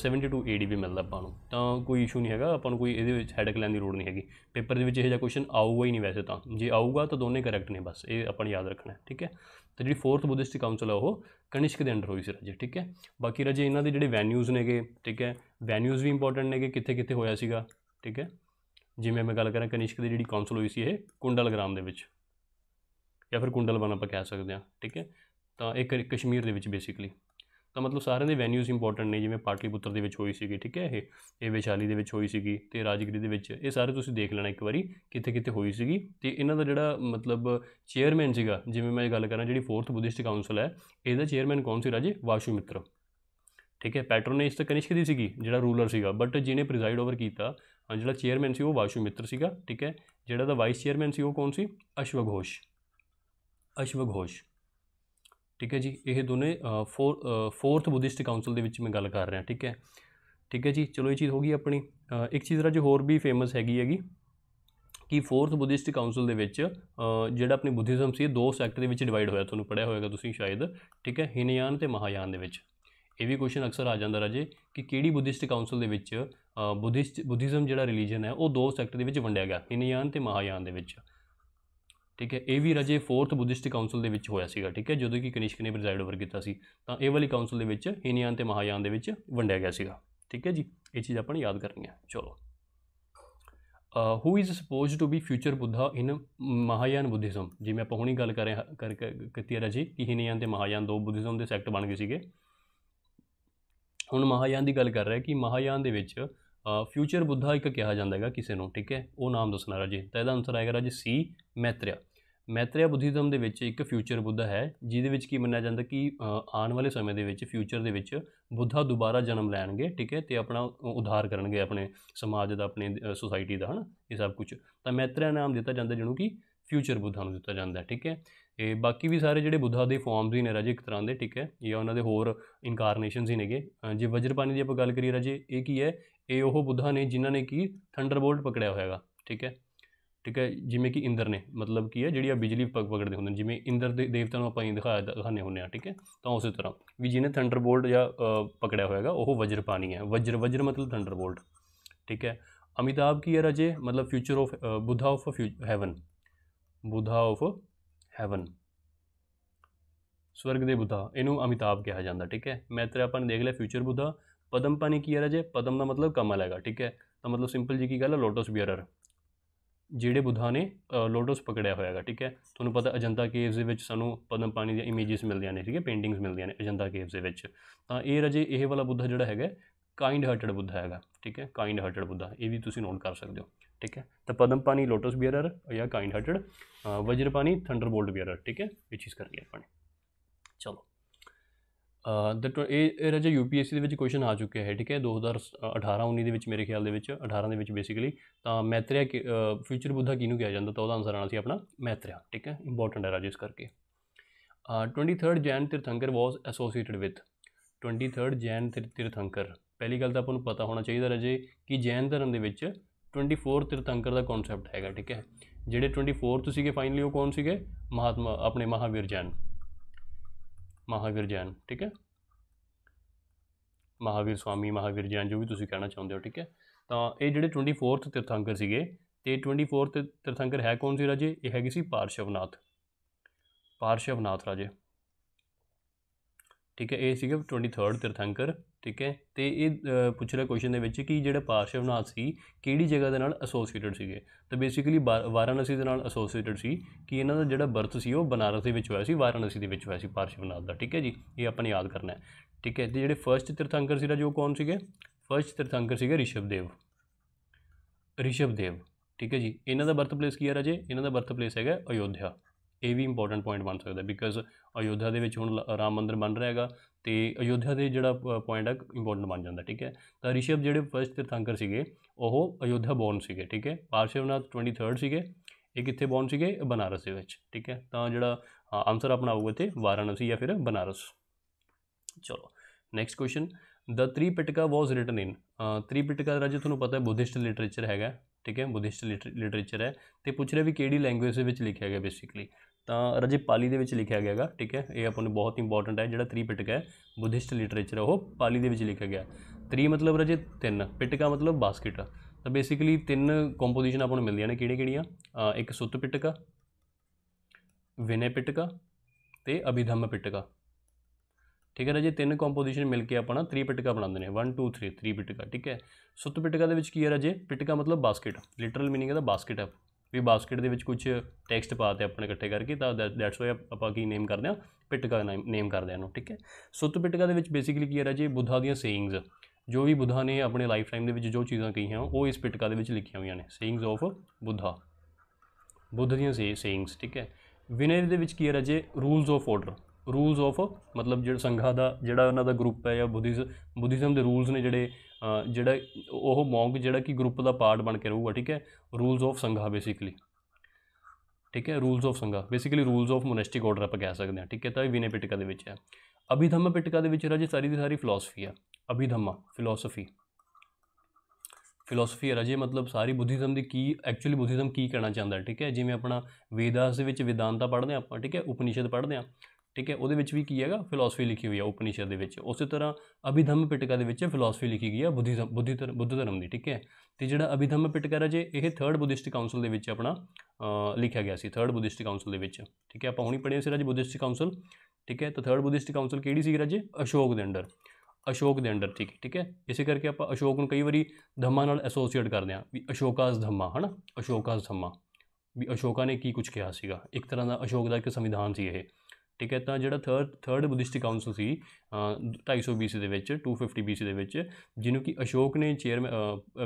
72 ਏਡੀ ਵੀ ਮਿਲਦਾ ਆਪਾਂ ਨੂੰ ਤਾਂ ਕੋਈ ਇਸ਼ੂ ਨਹੀਂ ਹੈਗਾ ਆਪਾਂ ਨੂੰ ਕੋਈ ਇਹਦੇ ਵਿੱਚ ਹੈਡਕ ਲੈਣ ਦੀ ਲੋੜ ਨਹੀਂ ਹੈਗੀ ਪੇਪਰ ਦੇ ਵਿੱਚ ਇਹ ਜਿਹਾ ਕੁਐਸਚਨ ਆਊਗਾ ਹੀ ਨਹੀਂ ਵੈਸੇ ਤਾਂ ਜੇ ਆਊਗਾ ਤਾਂ ਦੋਨੇ ਕਰੈਕਟ ਨੇ ਬਸ ਇਹ ਆਪਾਂ ਯਾਦ ਰੱਖਣਾ ਹੈ ਠੀਕ ਹੈ ਤੇ ਜਿਹੜੀ ਫੋਰਥ ਬੁੱਧਿਸਟ ਕਾਉਂਸਲ ਆ ਉਹ ਕਨਿਸ਼ਕ ਦੇ ਅੰਡਰ ਹੋਈ ਸੀ ਰਾਜੇ ਠੀਕ ਹੈ ਬਾਕੀ ਰਾਜੇ ਇਹਨਾਂ ਦੇ ਜਿਹੜੇ ਵੈਨਿਊਜ਼ ਨੇਗੇ ਠੀਕ ਹੈ ਵੈਨਿਊਜ਼ ਵੀ ਇੰਪੋਰਟੈਂਟ ਨੇਗੇ ਕਿੱਥੇ ਕਿੱਥੇ ਹੋਇਆ ਸੀਗਾ ਠੀਕ ਹੈ ਜਿਵੇਂ ਮੈਂ ਗੱਲ ਕਰਾਂ ਕਨਿਸ਼ਕ ਦੀ ਜਿਹੜੀ ਕਾਉਂਸਲ ਹੋਈ ਸੀ ਇਹ ਗ੍ਰਾਮ ਦੇ ਵਿੱਚ ਜਾਂ ਫਿਰ ਬਣਾ ਆਪਾਂ ਕਹਿ ਸਕਦੇ ਹਾਂ ਠੀਕ ਹੈ ਤਾਂ ਇੱਕ ਕਸ਼ਮੀਰ ਦੇ ਵਿੱਚ ਬੇਸਿਕਲੀ ਤਾਂ ਮਤਲਬ ਸਾਰਿਆਂ ਦੇ ਵੈਨਿਊਜ਼ ਇੰਪੋਰਟੈਂਟ ਨੇ ਜਿਵੇਂ ਪਾਟਲੀਪੁੱਤਰ ਦੇ ਵਿੱਚ ਹੋਈ ਸੀਗੀ ਠੀਕ ਹੈ ਇਹ ਇਹ ਵਿਸ਼ਾਲੀ ਦੇ ਵਿੱਚ ਹੋਈ ਸੀਗੀ ਤੇ ਰਾਜਗਰੀ ਦੇ ਵਿੱਚ ਇਹ ਸਾਰੇ ਤੁਸੀਂ ਦੇਖ ਲੈਣਾ ਇੱਕ ਵਾਰੀ ਕਿੱਥੇ ਕਿੱਥੇ ਹੋਈ ਸੀਗੀ ਤੇ ਇਹਨਾਂ ਦਾ ਜਿਹੜਾ ਮਤਲਬ ਚੇਅਰਮੈਨ ਸੀਗਾ ਜਿਵੇਂ ਮੈਂ ਗੱਲ ਕਰਾਂ ਜਿਹੜੀ 4th ਬੁੱਧਿਸਟ ਕਾਉਂਸਲ ਹੈ ਇਹਦਾ ਚੇਅਰਮੈਨ ਕੌਣ ਸੀ ਰਾਜੇ ਵਾਸ਼ੂ ਮਿੱਤਰ ਠੀਕ ਹੈ ਪੈਟਰੋਨੇਸ ਤਾਂ ਕਨਿਸ਼ਕ ਦੀ ਸੀਗੀ ਜਿਹੜਾ ਰੂਲਰ ਸੀਗਾ ਬਟ ਜਿਹਨੇ ਪ੍ਰੈਜ਼ਾਈਡ ਓਵਰ ਕੀਤਾ ਜਿਹੜਾ ਚੇਅਰਮੈਨ ਸੀ ਉਹ ਵਾਸ਼ੂ ਮਿੱਤਰ ਸੀਗਾ ਠੀਕ ਹੈ ਜਿਹੜਾ ਦਾ ਵਾਈਸ ਚੇਅਰਮੈਨ ਸੀ ਉਹ ਕੌਣ ਸੀ ਅਸ਼ਵਗੋਸ਼ ਅਸ਼ਵਗੋਸ਼ ਠੀਕ ਹੈ ਜੀ ਇਹ ਦੋਨੇ ਫੋਰਥ ਬੁੱਧਿਸਟ ਕਾਉਂਸਲ ਦੇ ਵਿੱਚ ਮੈਂ ਗੱਲ ਕਰ ਰਿਹਾ ਠੀਕ ਹੈ ਠੀਕ ਹੈ ਜੀ ਚਲੋ ਇਹ ਚੀਜ਼ ਹੋ ਗਈ ਆਪਣੀ ਇੱਕ ਚੀਜ਼ ਜਿਹੜਾ ਹੋਰ ਵੀ ਫੇਮਸ ਹੈਗੀ ਹੈਗੀ ਕਿ ਫੋਰਥ ਬੁੱਧਿਸਟ ਕਾਉਂਸਲ ਦੇ ਵਿੱਚ ਜਿਹੜਾ ਆਪਣੀ ਬੁੱਧਿਜ਼ਮ ਸੀ ਦੋ ਸੈਕਟ ਦੇ ਵਿੱਚ ਡਿਵਾਈਡ ਹੋਇਆ ਤੁਹਾਨੂੰ ਪੜਿਆ ਹੋਵੇਗਾ ਤੁਸੀਂ ਸ਼ਾਇਦ ਠੀਕ ਹੈ ਹਿਨਯਾਨ ਤੇ ਮਹਾਯਾਨ ਦੇ ਵਿੱਚ ਇਹ ਵੀ ਕੁਐਸਚਨ ਅਕਸਰ ਆ ਜਾਂਦਾ ਰਾਜੇ ਕਿ ਕਿਹੜੀ ਬੁੱਧਿਸਟ ਕਾਉਂਸਲ ਦੇ ਵਿੱਚ ਬੁੱਧਿਸਟ ਬੁੱਧਿਜ਼ਮ ਜਿਹੜਾ ਰਿਲੀਜੀਅਨ ਹੈ ਉਹ ਦੋ ਸੈਕਟ ਦੇ ਵਿੱਚ ਵੰਡਿਆ ਗਿਆ ਹਿਨਯਾਨ ਤੇ ਮਹਾਯਾਨ ਦੇ ਵਿੱਚ ਠੀਕ ਹੈ ਇਹ ਵੀ ਰਜੇ 4th ਬੁੱਧਿਸਟ ਕਾਉਂਸਲ ਦੇ ਵਿੱਚ ਹੋਇਆ ਸੀਗਾ ਠੀਕ ਹੈ ਜਦੋਂ ਕਿ ਕਨਿਸ਼ਕ ਨੇ ਪ੍ਰੈਜ਼ਾਈਡ ਓਵਰ ਕੀਤਾ ਸੀ ਤਾਂ ਇਹ ਵਾਲੀ ਕਾਉਂਸਲ ਦੇ ਵਿੱਚ ਹੀਨਿਆਨ ਤੇ ਮਹਾਯਾਨ ਦੇ ਵਿੱਚ ਵੰਡਿਆ ਗਿਆ ਸੀਗਾ ਠੀਕ ਹੈ ਜੀ ਇਹ ਚੀਜ਼ ਆਪਾਂ ਨੂੰ ਯਾਦ ਕਰਨੀ ਹੈ ਚਲੋ who is supposed to be future Buddha in Mahayana Buddhism ਜਿਵੇਂ ਆਪਾਂ ਹੁਣੇ ਗੱਲ ਕਰ ਰਹੇ ਕਰ ਕੀਤੀ ਹੈ ਰਜੇ ਕਿ ਹੀਨਿਆਨ ਤੇ ਮਹਾਯਾਨ ਦੋ ਬੁੱਧਿਜ਼ਮ ਦੇ ਸੈਕਟ ਬਣ ਗਏ ਸੀਗੇ ਹੁਣ ਮਹਾਯਾਨ ਦੀ ਗੱਲ ਕਰ ਰਿਹਾ ਕਿ ਮਹਾਯਾਨ ਦੇ ਵਿੱਚ ਫਿਊਚਰ ਬੁੱਧਾ ਇੱਕ ਕਿਹਾ ਜਾਂਦਾ ਹੈਗਾ ਕਿਸੇ ਨੂੰ ਠੀਕ ਹੈ ਉਹ ਨਾਮ ਦੱਸਣਾ ਰਾਜੇ ਤਾਂ ਇਹਦਾ ਆਨਸਰ ਆਏਗਾ ਰਾਜੇ ਸੀ ਮੈਤ੍ਰਿਆ ਮੈਤਰੀਆ ਬੁੱਧੀਜ਼ਮ ਦੇ ਵਿੱਚ ਇੱਕ ਫਿਊਚਰ ਬੁੱਧਾ ਹੈ ਜਿਹਦੇ ਵਿੱਚ ਕੀ ਮੰਨਿਆ ਜਾਂਦਾ ਕਿ ਆਉਣ ਵਾਲੇ ਸਮੇਂ ਦੇ ਵਿੱਚ ਫਿਊਚਰ ਦੇ ਵਿੱਚ ਬੁੱਧਾ ਦੁਬਾਰਾ ਜਨਮ ਲੈਣਗੇ ਠੀਕ ਹੈ ਤੇ ਆਪਣਾ ਉਧਾਰ ਕਰਨਗੇ ਆਪਣੇ ਸਮਾਜ ਦਾ ਆਪਣੇ ਸੋਸਾਇਟੀ ਦਾ ਹਨ ਇਹ ਸਭ ਕੁਝ ਤਾਂ ਮੈਤਰੀਆ ਨਾਮ ਦਿੱਤਾ ਜਾਂਦਾ ਜਿਹਨੂੰ ਕਿ ਫਿਊਚਰ ਬੁੱਧਾ ਨੂੰ ਦਿੱਤਾ ਜਾਂਦਾ ਠੀਕ ਹੈ ਇਹ ਬਾਕੀ ਵੀ ਸਾਰੇ ਜਿਹੜੇ ਬੁੱਧਾ ਦੇ ਫਾਰਮਸ ਹੀ ਨੇ ਰਾਜੇ ਇੱਕ ਤਰ੍ਹਾਂ ਦੇ ਠੀਕ ਹੈ ਇਹ ਉਹਨਾਂ ਦੇ ਹੋਰ ਇਨਕਾਰਨੇਸ਼ਨਸ ਹੀ ਨੇਗੇ ਜੇ ਵਜਰਪਾਨੀ ਦੀ ਆਪਾਂ ਗੱਲ ਕਰੀਏ ਰਾਜੇ ਇਹ ਕੀ ਹੈ ਇਹ ਉਹ ਬੁੱਧਾ ਨੇ ਜਿਨ੍ਹਾਂ ਨੇ ਕੀ ਥੰਡਰਬੋਲਟ ਪਕੜਿਆ ਹੋਇਆਗਾ ਠੀਕ ਹੈ ਠੀਕ ਹੈ ਜਿਵੇਂ ਕਿ ਇੰਦਰ ਨੇ ਮਤਲਬ ਕੀ ਹੈ ਜਿਹੜੀ ਆ ਬਿਜਲੀ ਪਗ ਪਕੜਦੇ ਹੁੰਦੇ ਨੇ ਜਿਵੇਂ ਇੰਦਰ ਦੇ ਦੇਵਤਾ ਨੂੰ ਆਪਾਂ ਦਿਖਾ ਦਿਖਾਣੇ ਹੁੰਦੇ ਆ ਠੀਕ ਹੈ ਤਾਂ ਉਸੇ ਤਰ੍ਹਾਂ ਵੀ ਜਿਹਨੇ ਥੰਡਰਬੋਲਟ ਜਾਂ ਪਕੜਿਆ ਹੋਇਆਗਾ ਉਹ ਪਾਣੀ ਹੈ ਵਜਰ ਵਜਰ ਮਤਲਬ ਥੰਡਰਬੋਲਟ ਠੀਕ ਹੈ ਅਮਿਤਾਬ ਕੀ ਹੈ ਰਜੇ ਮਤਲਬ future of Buddha of heaven Buddha of heaven ਸਵਰਗ ਦੇ ਬੁੱਧਾ ਇਹਨੂੰ ਅਮਿਤਾਬ ਕਿਹਾ ਜਾਂਦਾ ਠੀਕ ਹੈ ਮੈਤਰੇ ਆਪਾਂ ਨੇ ਦੇਖ ਲਿਆ ਫਿਊਚਰ ਬੁੱਧਾ ਪਦਮ ਪਾਣੀ ਕੀ ਹੈ ਰਜੇ ਪਦਮ ਦਾ ਮਤਲਬ ਕਮਲ ਹੈਗਾ ਠੀਕ ਹੈ ਤਾਂ ਮਤਲਬ ਸਿੰਪਲ ਜੀ ਕੀ ਗੱਲ ਹੈ ਲੋਟਸ ਬੀਅਰਰ ਜਿਹੜੇ ਬੁੱਧਾ ਨੇ ਲੋਟਸ ਪਕੜਿਆ ਹੋਇਆਗਾ ਠੀਕ ਹੈ ਤੁਹਾਨੂੰ ਪਤਾ ਅਜੰਤਾ ਕੇਵਸ ਦੇ ਵਿੱਚ ਸਾਨੂੰ ਪਦਮ ਪਾਣੀ ਦੀਆਂ ਇਮੇजेस ਮਿਲਦੀਆਂ ਨੇ ਠੀਕ ਹੈ ਪੇਂਟਿੰਗਸ ਮਿਲਦੀਆਂ ਨੇ ਅਜੰਤਾ ਕੇਵਸ ਦੇ ਵਿੱਚ ਤਾਂ ਇਹ ਰਜੇ ਇਹ ਵਾਲਾ ਬੁੱਧਾ ਜਿਹੜਾ ਹੈਗਾ ਕਾਈਂਡ ਹਾਰਟਡ ਬੁੱਧਾ ਹੈਗਾ ਠੀਕ ਹੈ ਕਾਈਂਡ ਹਾਰਟਡ ਬੁੱਧਾ ਇਹ ਵੀ ਤੁਸੀਂ ਨੋਟ ਕਰ ਸਕਦੇ ਹੋ ਠੀਕ ਹੈ ਤਾਂ ਪਦਮ ਪਾਣੀ ਲੋਟਸ ਬੀਅਰਰ ਜਾਂ ਕਾਈਂਡ ਹਾਰਟਡ ਵਜਰ ਪਾਣੀ ਥੰਡਰਬੋਲਟ ਬੀਅਰਰ ਠੀਕ ਹੈ ਇਹ ਚੀਜ਼ ਕਰ ਲਈ ਆਪਾਂ ਨੇ ਚਲੋ ਦੈਟ ਇਹ ਰਜਾ ਯੂਪੀਐਸਸੀ ਦੇ ਵਿੱਚ ਕੁਐਸਚਨ ਆ ਚੁੱਕਿਆ ਹੈ ਠੀਕ ਹੈ 2018 19 ਦੇ ਵਿੱਚ ਮੇਰੇ ਖਿਆਲ ਦੇ ਵਿੱਚ 18 ਦੇ ਵਿੱਚ ਬੇਸਿਕਲੀ ਤਾਂ ਮੈਤ੍ਰਿਆ ਫਿਊਚਰ ਬੁੱਧਾ ਕਿਹਨੂੰ ਕਿਹਾ ਜਾਂਦਾ ਤਾਂ ਉਹਦਾ ਆਨਸਰ ਆਣਾ ਸੀ ਆਪਣਾ ਮੈਤ੍ਰਿਆ ਠੀਕ ਹੈ ਇੰਪੋਰਟੈਂਟ ਹੈ ਰਾਜਾ ਇਸ ਕਰਕੇ 23rd Jain tirthankara was associated with 23rd Jain tirthankara ਪਹਿਲੀ ਗੱਲ ਤਾਂ ਆਪਾਂ ਨੂੰ ਪਤਾ ਹੋਣਾ ਚਾਹੀਦਾ ਰਜੇ ਕਿ ਜੈਨ ਧਰਮ ਦੇ ਵਿੱਚ 24 ਤਿਰਥੰਕਰ ਦਾ ਕਨਸੈਪਟ ਹੈਗਾ ਠੀਕ ਹੈ ਜਿਹੜੇ 24 ਕਿ ਫਾਈਨਲੀ ਉਹ ਕੌਣ ਸੀਗੇ ਮਹਾਤਮਾ ਆਪਣੇ ਮਹਾਵੀਰ ਜੈਨ ਮਹਾਵੀਰ ਜੈਨ ਠੀਕ ਹੈ ਮਹਾਵੀਰ ਸਵਾਮੀ ਮਹਾਵੀਰ ਜੈਨ ਜੋ ਵੀ ਤੁਸੀਂ ਕਹਿਣਾ ਚਾਹੁੰਦੇ ਹੋ ਠੀਕ ਹੈ ਤਾਂ ਇਹ ਜਿਹੜੇ 24th ਤੀਰਥੰਕਰ ਸੀਗੇ ਤੇ 24th ਤੀਰਥੰਕਰ ਹੈ ਕੌਣ ਸੀ ਰਾਜੇ ਇਹ ਹੈਗੀ ਸੀ ਪਾਰਸ਼ਵਨਾਥ ਪਾਰਸ਼ਵਨਾਥ ਰਾਜੇ ਠੀਕ ਹੈ ਇਹ ਸੀਗਾ 23rd ਤਿਰਥੰਕਰ ਠੀਕ ਹੈ ਤੇ ਇਹ ਪੁੱਛ ਰਿਹਾ ਕੁਐਸਚਨ ਦੇ ਵਿੱਚ ਕਿ ਜਿਹੜਾ ਪਾਰਸ਼ਵਨਾਥ ਸੀ ਕਿਹੜੀ ਜਗ੍ਹਾ ਦੇ ਨਾਲ ਐਸੋਸੀਏਟਡ ਸੀਗੇ ਤਾਂ ਬੇਸਿਕਲੀ ਵਾਰਾਣਸੀ ਦੇ ਨਾਲ ਐਸੋਸੀਏਟਡ ਸੀ ਕਿ ਇਹਨਾਂ ਦਾ ਜਿਹੜਾ ਬਰਥ ਸੀ ਉਹ ਬਨਾਰਸ ਦੇ ਵਿੱਚ ਹੋਇਆ ਸੀ ਵਾਰਾਣਸੀ ਦੇ ਵਿੱਚ ਹੋਇਆ ਸੀ ਪਾਰਸ਼ਵਨਾਥ ਦਾ ਠੀਕ ਹੈ ਜੀ ਇਹ ਆਪਾਂ ਨੇ ਯਾਦ ਕਰਨਾ ਹੈ ਠੀਕ ਹੈ ਤੇ ਜਿਹੜੇ ਫਰਸਟ ਤਿਰਥੰਕਰ ਸੀਗਾ ਜੋ ਕੌਣ ਸੀਗੇ ਫਰਸਟ ਤਿਰਥੰਕਰ ਸੀਗੇ ਰਿਸ਼ਭਦੇਵ ਰਿਸ਼ਭਦੇਵ ਠੀਕ ਹੈ ਜੀ ਇਹਨਾਂ ਦਾ ਬਰਥ ਪਲੇਸ ਕੀ ਹੈ ਰਾਜੇ ਇਹਨਾਂ ਦਾ ਬਰਥ ਪਲੇਸ ਹੈਗਾ ਅਯੋਧਿਆ ਇਹ ਵੀ ਇੰਪੋਰਟੈਂਟ ਪੁਆਇੰਟ ਬਣ ਸਕਦਾ ਬਿਕਾਜ਼ ਅਯੋਧਿਆ ਦੇ ਵਿੱਚ ਹੁਣ ਰਾਮ ਮੰਦਿਰ ਬਣ ਰਿਹਾ ਹੈਗਾ ਤੇ ਅਯੋਧਿਆ ਦੇ ਜਿਹੜਾ ਪੁਆਇੰਟ ਹੈ ਇੰਪੋਰਟੈਂਟ ਬਣ ਜਾਂਦਾ ਠੀਕ ਹੈ ਤਾਂ ਰਿਸ਼ਭ ਜਿਹੜੇ ਫਸਟ ਤੀਰਥੰਕਰ ਸੀਗੇ ਉਹ ਅਯੋਧਿਆ ਬੌਰਨ ਸੀਗੇ ਠੀਕ ਹੈ ਪਾਰਸ਼ਵਨਾਥ 23 ਸੀਗੇ ਇਹ ਕਿੱਥੇ ਬੌਰਨ ਸੀਗੇ ਬਨਾਰਸ ਦੇ ਵਿੱਚ ਠੀਕ ਹੈ ਤਾਂ ਜਿਹੜਾ ਆਨਸਰ ਆਪਣਾ ਆਊਗਾ ਤੇ ਵਾਰਾਣਸੀ ਜਾਂ ਫਿਰ ਬਨਾਰਸ ਚਲੋ next question the Tripitaka was written in Tripitaka ਰਾਜੇ ਤੁਹਾਨੂੰ ਪਤਾ ਹੈ ਬੁੱਧਿਸਟ ਲਿਟਰੇਚਰ ਹੈਗਾ ਠੀਕ ਹੈ ਬੁੱਧਿਸਟ ਲਿਟਰੇਚਰ ਹੈ ਤੇ ਪੁੱਛ ਰਿਹਾ ਵੀ ਕਿਹੜੀ ਲੈਂਗੁਏਜ ਦੇ ਵਿੱਚ ਲਿਖਿਆ ਗਿਆ ਬੇਸਿਕਲੀ ਤਾਂ ਰਜੇ ਪਾਲੀ ਦੇ ਵਿੱਚ ਲਿਖਿਆ ਗਿਆ ਹੈਗਾ ਠੀਕ ਹੈ ਇਹ ਆਪਾਂ ਨੂੰ ਬਹੁਤ ਇੰਪੋਰਟੈਂਟ ਹੈ ਜਿਹੜਾ ਤ੍ਰੀ ਪਿਟਕ ਹੈ ਬੁੱਧਿਸਟ ਲਿਟਰੇਚਰ ਉਹ ਪਾਲੀ ਦੇ ਵਿੱਚ ਲਿਖਿਆ ਗਿਆ ਤ੍ਰੀ ਮਤਲਬ ਰਜੇ ਤਿੰਨ ਪਿਟਕਾ ਮਤਲਬ ਬਾਸਕਟ ਤਾਂ ਬੇਸਿਕਲੀ ਤਿੰਨ ਕੰਪੋਜੀਸ਼ਨ ਆਪਾਂ ਨੂੰ ਮਿਲਦੀਆਂ ਨੇ ਕਿਹੜੀਆਂ ਕਿਹੜੀਆਂ ਇੱਕ ਸੁੱਤ ਪਿਟਕਾ ਵਿਨੇ ਪਿਟਕਾ ਤੇ ਅਭਿਧਮ ਪਿਟਕਾ ਠੀਕ ਹੈ ਰਜੇ ਤਿੰਨ ਕੰਪੋਜੀਸ਼ਨ ਮਿਲ ਕੇ ਆਪਣਾ 3 ਪਿਟਕਾ ਬਣਾਉਂਦੇ ਨੇ 1 2 3 3 ਪਿਟਕਾ ਠੀਕ ਹੈ ਸੁੱਤ ਪਿਟਕਾ ਦੇ ਵਿੱਚ ਕੀ ਹੈ ਰਜੇ ਪਿਟਕਾ ਮਤਲਬ ਬਾਸਕਟ ਲਿਟਰਲ मीनिंग ਇਹਦਾ ਬਾਸਕਟ ਹੈ ਵੀ ਬਾਸਕਟ ਦੇ ਵਿੱਚ ਕੁਝ ਟੈਕਸਟ ਪਾਤੇ ਆਪਣੇ ਇਕੱਠੇ ਕਰਕੇ ਤਾਂ ਦੈਟਸ ਵਾਈ ਆਪਾਂ ਕੀ ਨੇਮ ਕਰਦੇ ਆ ਪਿਟਕਾ ਨੇਮ ਕਰਦੇ ਆ ਨੂੰ ਠੀਕ ਹੈ ਸੁੱਤ ਪਿਟਕਾ ਦੇ ਵਿੱਚ ਬੇਸਿਕਲੀ ਕੀ ਹੈ ਰਾਜੇ ਬੁੱਧਾ ਦੀਆਂ ਸੇਇੰਗਸ ਜੋ ਵੀ ਬੁੱਧਾ ਨੇ ਆਪਣੇ ਲਾਈਫ ਟਾਈਮ ਦੇ ਵਿੱਚ ਜੋ ਚੀਜ਼ਾਂ ਕਹੀਆਂ ਉਹ ਇਸ ਪਿਟਕਾ ਦੇ ਵਿੱਚ ਲਿਖੀਆਂ ਹੋਈਆਂ ਨੇ ਸੇਇੰਗਸ ਆਫ ਬੁੱਧਾ ਬੁੱਧ ਦੀਆਂ ਸੇਇੰਗਸ ਠੀਕ ਹੈ ਵਿਨਰ ਦੇ ਵਿੱਚ ਕੀ ਹੈ ਰਾਜੇ rules of order rules of ਮਤਲਬ ਜਿਹੜਾ ਸੰਘਾ ਦਾ ਜਿਹੜਾ ਉਹਨਾਂ ਦਾ ਗਰੁੱਪ ਹੈ ਜਾਂ ਬੁੱਧਿਸ ਬੁੱਧਿਜ਼ਮ ਦੇ ਰੂਲਸ ਨੇ ਜਿਹੜੇ ਜਿਹੜਾ ਉਹ ਮੌਂਗ ਜਿਹੜਾ ਕਿ ਗਰੁੱਪ ਦਾ ਪਾਰਟ ਬਣ ਕੇ ਰਹੂਗਾ ਠੀਕ ਹੈ ਰੂਲਸ ਆਫ ਸੰਘਾ ਬੇਸਿਕਲੀ ਠੀਕ ਹੈ rules of sangha basically rules of monastic order ਆਪਾਂ ਕਹਿ ਸਕਦੇ ਹਾਂ ਠੀਕ ਹੈ ਤਾਂ ਇਹ ਵਿਨੇ ਪਿਟਕਾ ਦੇ ਵਿੱਚ ਹੈ ਅਭਿਧਮਾ ਪਿਟਕਾ ਦੇ ਵਿੱਚ ਰਾਜੇ ਸਾਰੀ ਦੀ ਸਾਰੀ ਫਿਲਾਸਫੀ ਆ ਅਭਿਧਮਾ ਫਿਲਾਸਫੀ ਫਿਲਾਸਫੀ ਰਾਜੇ ਮਤਲਬ ਸਾਰੀ ਬੁੱਧੀਜ਼ਮ ਦੀ ਕੀ ਐਕਚੁਅਲੀ ਬੁੱਧੀਜ਼ਮ ਕੀ ਕਹਿਣਾ ਚਾਹੁੰਦਾ ਠੀਕ ਹੈ ਜਿਵੇਂ ਆਪਣਾ ਵੇਦਾਸ ਦੇ ਵਿੱਚ ਵਿਦਾਂਤਾ ਪੜ੍ਹਦੇ ਆਪਾਂ ਠੀਕ ਹੈ ਉਪਨਿਸ਼ਦ ਪੜ੍ਹਦੇ ਆ ਠੀਕ ਹੈ ਉਹਦੇ ਵਿੱਚ ਵੀ ਕੀ ਹੈਗਾ ਫਿਲਾਸਫੀ ਲਿਖੀ ਹੋਈ ਹੈ ਉਪਨਿਸ਼ਦ ਦੇ ਵਿੱਚ ਉਸੇ ਤਰ੍ਹਾਂ ਅਭਿਧਮ ਪਿਟਕਾ ਦੇ ਵਿੱਚ ਫਿਲਾਸਫੀ ਲਿਖੀ ਗਈ ਹੈ ਬੁੱਧੀਜ਼ਮ ਬੁੱਧੀ ਬੁੱਧ ਧਰਮ ਦੀ ਠੀਕ ਹੈ ਤੇ ਜਿਹੜਾ ਅਭਿਧਮ ਪਿਟਕਾ ਰਜੇ ਇਹ 3rd ਬੁੱਧਿਸਟ ਕਾਉਂਸਲ ਦੇ ਵਿੱਚ ਆਪਣਾ ਲਿਖਿਆ ਗਿਆ ਸੀ 3rd ਬੁੱਧਿਸਟ ਕਾਉਂਸਲ ਦੇ ਵਿੱਚ ਠੀਕ ਹੈ ਆਪਾਂ ਹੁਣੀ ਪੜ੍ਹਿਆ ਸੀ ਰਜੇ ਬੁੱਧਿਸਟ ਕਾਉਂਸਲ ਠੀਕ ਹੈ ਤਾਂ 3rd ਬੁੱਧਿਸਟ ਕਾਉਂਸਲ ਕਿਹੜੀ ਸੀ ਰਜੇ ਅਸ਼ੋਕ ਦੇ ਅੰਡਰ ਅਸ਼ੋਕ ਦੇ ਅੰਡਰ ਠੀਕ ਠੀਕ ਹੈ ਇਸੇ ਕਰਕੇ ਆਪਾਂ ਅਸ਼ੋਕ ਨੂੰ ਕਈ ਵਾਰੀ ਧੰਮਾ ਨਾਲ ਐਸੋਸੀਏਟ ਕਰਦੇ ਆਂ ਵੀ ਅਸ਼ੋਕਾਸ ਧੰਮਾ ਹਨਾ ਅਸ਼ੋਕਾਸ ਧੰਮਾ ਵੀ ਅਸ਼ੋਕਾ ਨੇ ਕੀ ਕੁਝ ਕਿਹਾ ਸੀਗਾ ਇੱਕ ਤਰ੍ਹਾਂ ਦਾ ਅਸ਼ੋਕ ਦਾ ਇੱਕ ਸੰਵਿਧਾਨ ਸੀ ਇਹ ਠੀਕ ਹੈ ਤਾਂ ਜਿਹੜਾ ਥਰਡ ਥਰਡ ਬੁੱਧਿਸਟ ਕਾਉਂਸਲ ਸੀ 250 BC ਦੇ ਵਿੱਚ 250 BC ਦੇ ਵਿੱਚ ਜਿਹਨੂੰ ਕਿ ਅਸ਼ੋਕ ਨੇ ਚੇਅਰ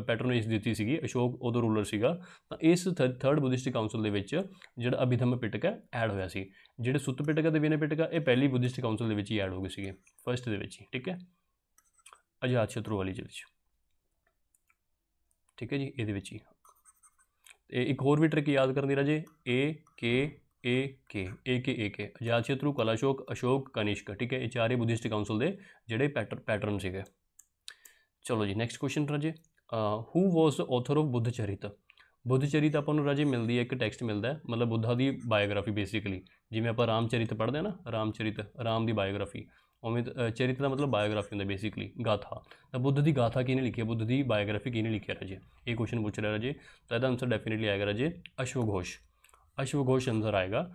ਪੈਟਰਨੇਜ ਦਿੱਤੀ ਸੀਗੀ ਅਸ਼ੋਕ ਉਦੋਂ ਰੂਲਰ ਸੀਗਾ ਤਾਂ ਇਸ ਥਰਡ ਬੁੱਧਿਸਟ ਕਾਉਂਸਲ ਦੇ ਵਿੱਚ ਜਿਹੜਾ ਅਭਿਧਮ ਪਿਟਕ ਹੈ ਐਡ ਹੋਇਆ ਸੀ ਜਿਹੜੇ ਸੁੱਤ ਪਿਟਕ ਦੇ ਵਿਨੇ ਪਿਟਕ ਇਹ ਪਹਿਲੀ ਬੁੱਧਿਸਟ ਕਾਉਂਸਲ ਦੇ ਵਿੱਚ ਹੀ ਐਡ ਹੋ ਗਏ ਸੀਗੇ ਫਰਸਟ ਦੇ ਵਿੱਚ ਹੀ ਠੀਕ ਹੈ ਅਜਾਤ ਸ਼ਤਰੂ ਵਾਲੀ ਜਿਹੜੀ ਵਿੱਚ ਠੀਕ ਹੈ ਜੀ ਇਹਦੇ ਵਿੱਚ ਹੀ ਤੇ ਇੱਕ ਹੋਰ ਵੀ ਟ੍ਰਿਕ ਯਾਦ ਕਰਨੀ ਰਾਜੇ ਏ ਕੇ ਏ ਕੇ ਏ ਕੇ ਏ ਕੇ ਅਜਾਤ ਸ਼ਤਰੂ ਕਲਾਸ਼ੋਕ ਅਸ਼ੋਕ ਕਨਿਸ਼ਕ ਠੀਕ ਹੈ ਇਹ ਚਾਰੇ ਬੁੱਧਿਸਟ ਕਾਉਂਸਲ ਦੇ ਜਿਹੜੇ ਪੈਟਰਨ ਸੀਗੇ ਚਲੋ ਜੀ ਨੈਕਸਟ ਕੁਐਸਚਨ ਰਾਜੇ ਹੂ ਵਾਸ ਦ ਆਥਰ ਆਫ ਬੁੱਧ ਚਰਿਤ ਬੁੱਧ ਚਰਿਤ ਆਪਾਂ ਨੂੰ ਰਾਜੇ ਮਿਲਦੀ ਹੈ ਇੱਕ ਟੈਕਸਟ ਮਿਲਦਾ ਹੈ ਮਤਲਬ ਬੁੱਧਾ ਦੀ ਬਾਇਓਗ੍ਰਾਫੀ ਬੇਸਿਕਲੀ ਜਿਵੇਂ ਆਪਾਂ ਰਾਮਚਰਿਤ ਪੜ੍ਹਦੇ ਆ ਨਾ ਰਾਮਚਰਿਤ ਰਾਮ ਦੀ ਬਾਇਓਗ੍ਰਾਫੀ ਉਵੇਂ ਚਰਿਤ ਦਾ ਮਤਲਬ ਬਾਇਓਗ੍ਰਾਫੀ ਹੁੰਦਾ ਬੇਸਿਕਲੀ ਗਾਥਾ ਤਾਂ ਬੁੱਧ ਦੀ ਗਾਥਾ ਕਿਹਨੇ ਲਿਖੀ ਹੈ ਬੁੱਧ ਦੀ ਬਾਇਓਗ੍ਰਾਫੀ ਕਿਹਨੇ ਲਿਖੀ ਹੈ ਰਾਜੇ ਇਹ ਕੁਐਸਚਨ ਪੁੱਛ ਰਿਹਾ ਰਾਜੇ ਤਾਂ ਇਹਦਾ ਆਨਸਰ ਡੈਫੀਨਿਟਲੀ ਆਏਗਾ ਰਾਜੇ ਅਸ਼ੋਕ ਘੋਸ਼ ਅਸ਼ਵਗੋਸ਼ ਅੰਦਰ ਆਏਗਾ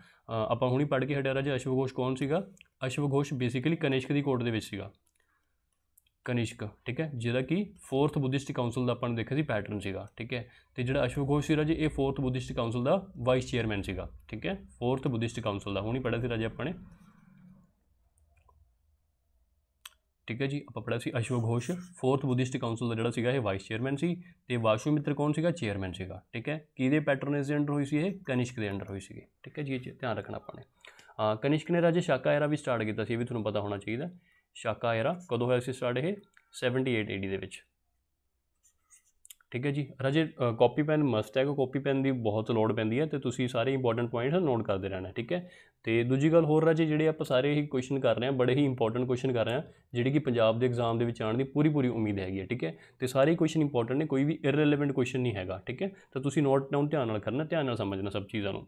ਆਪਾਂ ਹੁਣੀ ਪੜ੍ਹ ਕੇ ਹਟਿਆ ਰਾਜਾ ਅਸ਼ਵਗੋਸ਼ ਕੌਣ ਸੀਗਾ ਅਸ਼ਵਗੋਸ਼ ਬੇਸਿਕਲੀ ਕਨਿਸ਼ਕ ਦੀ ਕੋਰਟ ਦੇ ਵਿੱਚ ਸੀਗਾ ਕਨਿਸ਼ਕ ਠੀਕ ਹੈ ਜਿਹੜਾ ਕਿ 4th ਬੁੱਧਿਸਟ ਕਾਉਂਸਲ ਦਾ ਆਪਾਂ ਨੇ ਦੇਖਿਆ ਸੀ ਪੈਟਰਨ ਸੀਗਾ ਠੀਕ ਹੈ ਤੇ ਜਿਹੜਾ ਅਸ਼ਵਗੋਸ਼ ਸੀ ਰਾਜੇ ਇਹ 4th ਬੁੱਧਿਸਟ ਕਾਉਂਸਲ ਦਾ ਵਾਈਸ ਚੇਅਰਮੈਨ ਸੀਗਾ ਠੀਕ ਹੈ 4th ਬੁੱਧਿਸਟ ਕਾਉਂਸਲ ਦਾ ਹੁਣੀ ਪੜ੍ਹਿਆ ਸੀ ਰਾਜੇ ਆਪਾਂ ਨੇ ਠੀਕ ਹੈ ਜੀ ਆਪਾਂ ਪੜਿਆ ਸੀ Ashok Ghosh fourth Buddhist council ਦਾ ਜਿਹੜਾ ਸੀਗਾ ਇਹ ਵਾਈਸ ਚੇਅਰਮੈਨ ਸੀ ਤੇ ਵਾਸ਼ੂ ਮਿੱਤਰ ਕੌਣ ਸੀਗਾ ਚੇਅਰਮੈਨ ਸੀਗਾ ਠੀਕ ਹੈ ਕਿਹਦੇ ਪੈਟਰਨੇਜ ਦੇ ਅੰਡਰ ਹੋਈ ਸੀ ਇਹ ਕਨਿਸ਼ਕ ਦੇ ਅੰਡਰ ਹੋਈ ਸੀਗੀ ਠੀਕ ਹੈ ਜੀ ਇਹ ਧਿਆਨ ਰੱਖਣਾ ਆਪਾਂ ਨੇ ਕਨਿਸ਼ਕ ਨੇ ਰਾਜੇ ਸ਼ਾਕਾ ਐਰਾ ਵੀ ਸਟਾਰਟ ਕੀਤਾ ਸੀ ਇਹ ਵੀ ਤੁਹਾਨੂੰ ਪਤਾ ਹੋਣਾ ਚਾਹੀਦਾ ਸ਼ਾਕਾ ਐਰਾ ਕਦੋਂ ਹੋਇਆ ਸੀ ਸਟਾਰਟ ਇਹ 78 AD ਦੇ ਵਿੱਚ ਠੀਕ ਹੈ ਜੀ ਰਾਜੇ ਕਾਪੀ ਪੈਨ ਮਸਟ ਹੈ ਕਿ ਕਾਪੀ ਪੈਨ ਦੀ ਬਹੁਤ ਲੋੜ ਪੈਂਦੀ ਹੈ ਤੇ ਤੁਸੀਂ ਸਾਰੇ ਇੰਪੋਰਟੈਂਟ ਪੁਆਇੰਟਸ ਨੋਟ ਕਰਦੇ ਰਹਿਣਾ ਠੀਕ ਹੈ ਤੇ ਦੂਜੀ ਗੱਲ ਹੋਰ ਰਾਜੇ ਜਿਹੜੇ ਆਪਾਂ ਸਾਰੇ ਹੀ ਕੁਐਸਚਨ ਕਰ ਰਹੇ ਆ ਬੜੇ ਹੀ ਇੰਪੋਰਟੈਂਟ ਕੁਐਸਚਨ ਕਰ ਰਹੇ ਆ ਜਿਹੜੇ ਕਿ ਪੰਜਾਬ ਦੇ ਐਗਜ਼ਾਮ ਦੇ ਵਿੱਚ ਆਉਣ ਦੀ ਪੂਰੀ ਪੂਰੀ ਉਮੀਦ ਹੈਗੀ ਹੈ ਠੀਕ ਹੈ ਤੇ ਸਾਰੇ ਕੁਐਸਚਨ ਇੰਪੋਰਟੈਂਟ ਨੇ ਕੋਈ ਵੀ ਇਰਰੈਲੇਵੈਂਟ ਕੁਐਸਚਨ ਨਹੀਂ ਹੈਗਾ ਠੀਕ ਹੈ ਤਾਂ ਤੁਸੀਂ ਨੋਟ ਡਾਊਨ ਧਿਆਨ ਨਾਲ ਕਰਨਾ ਧਿਆਨ ਨਾਲ ਸਮਝਣਾ ਸਭ ਚੀਜ਼ਾਂ ਨੂੰ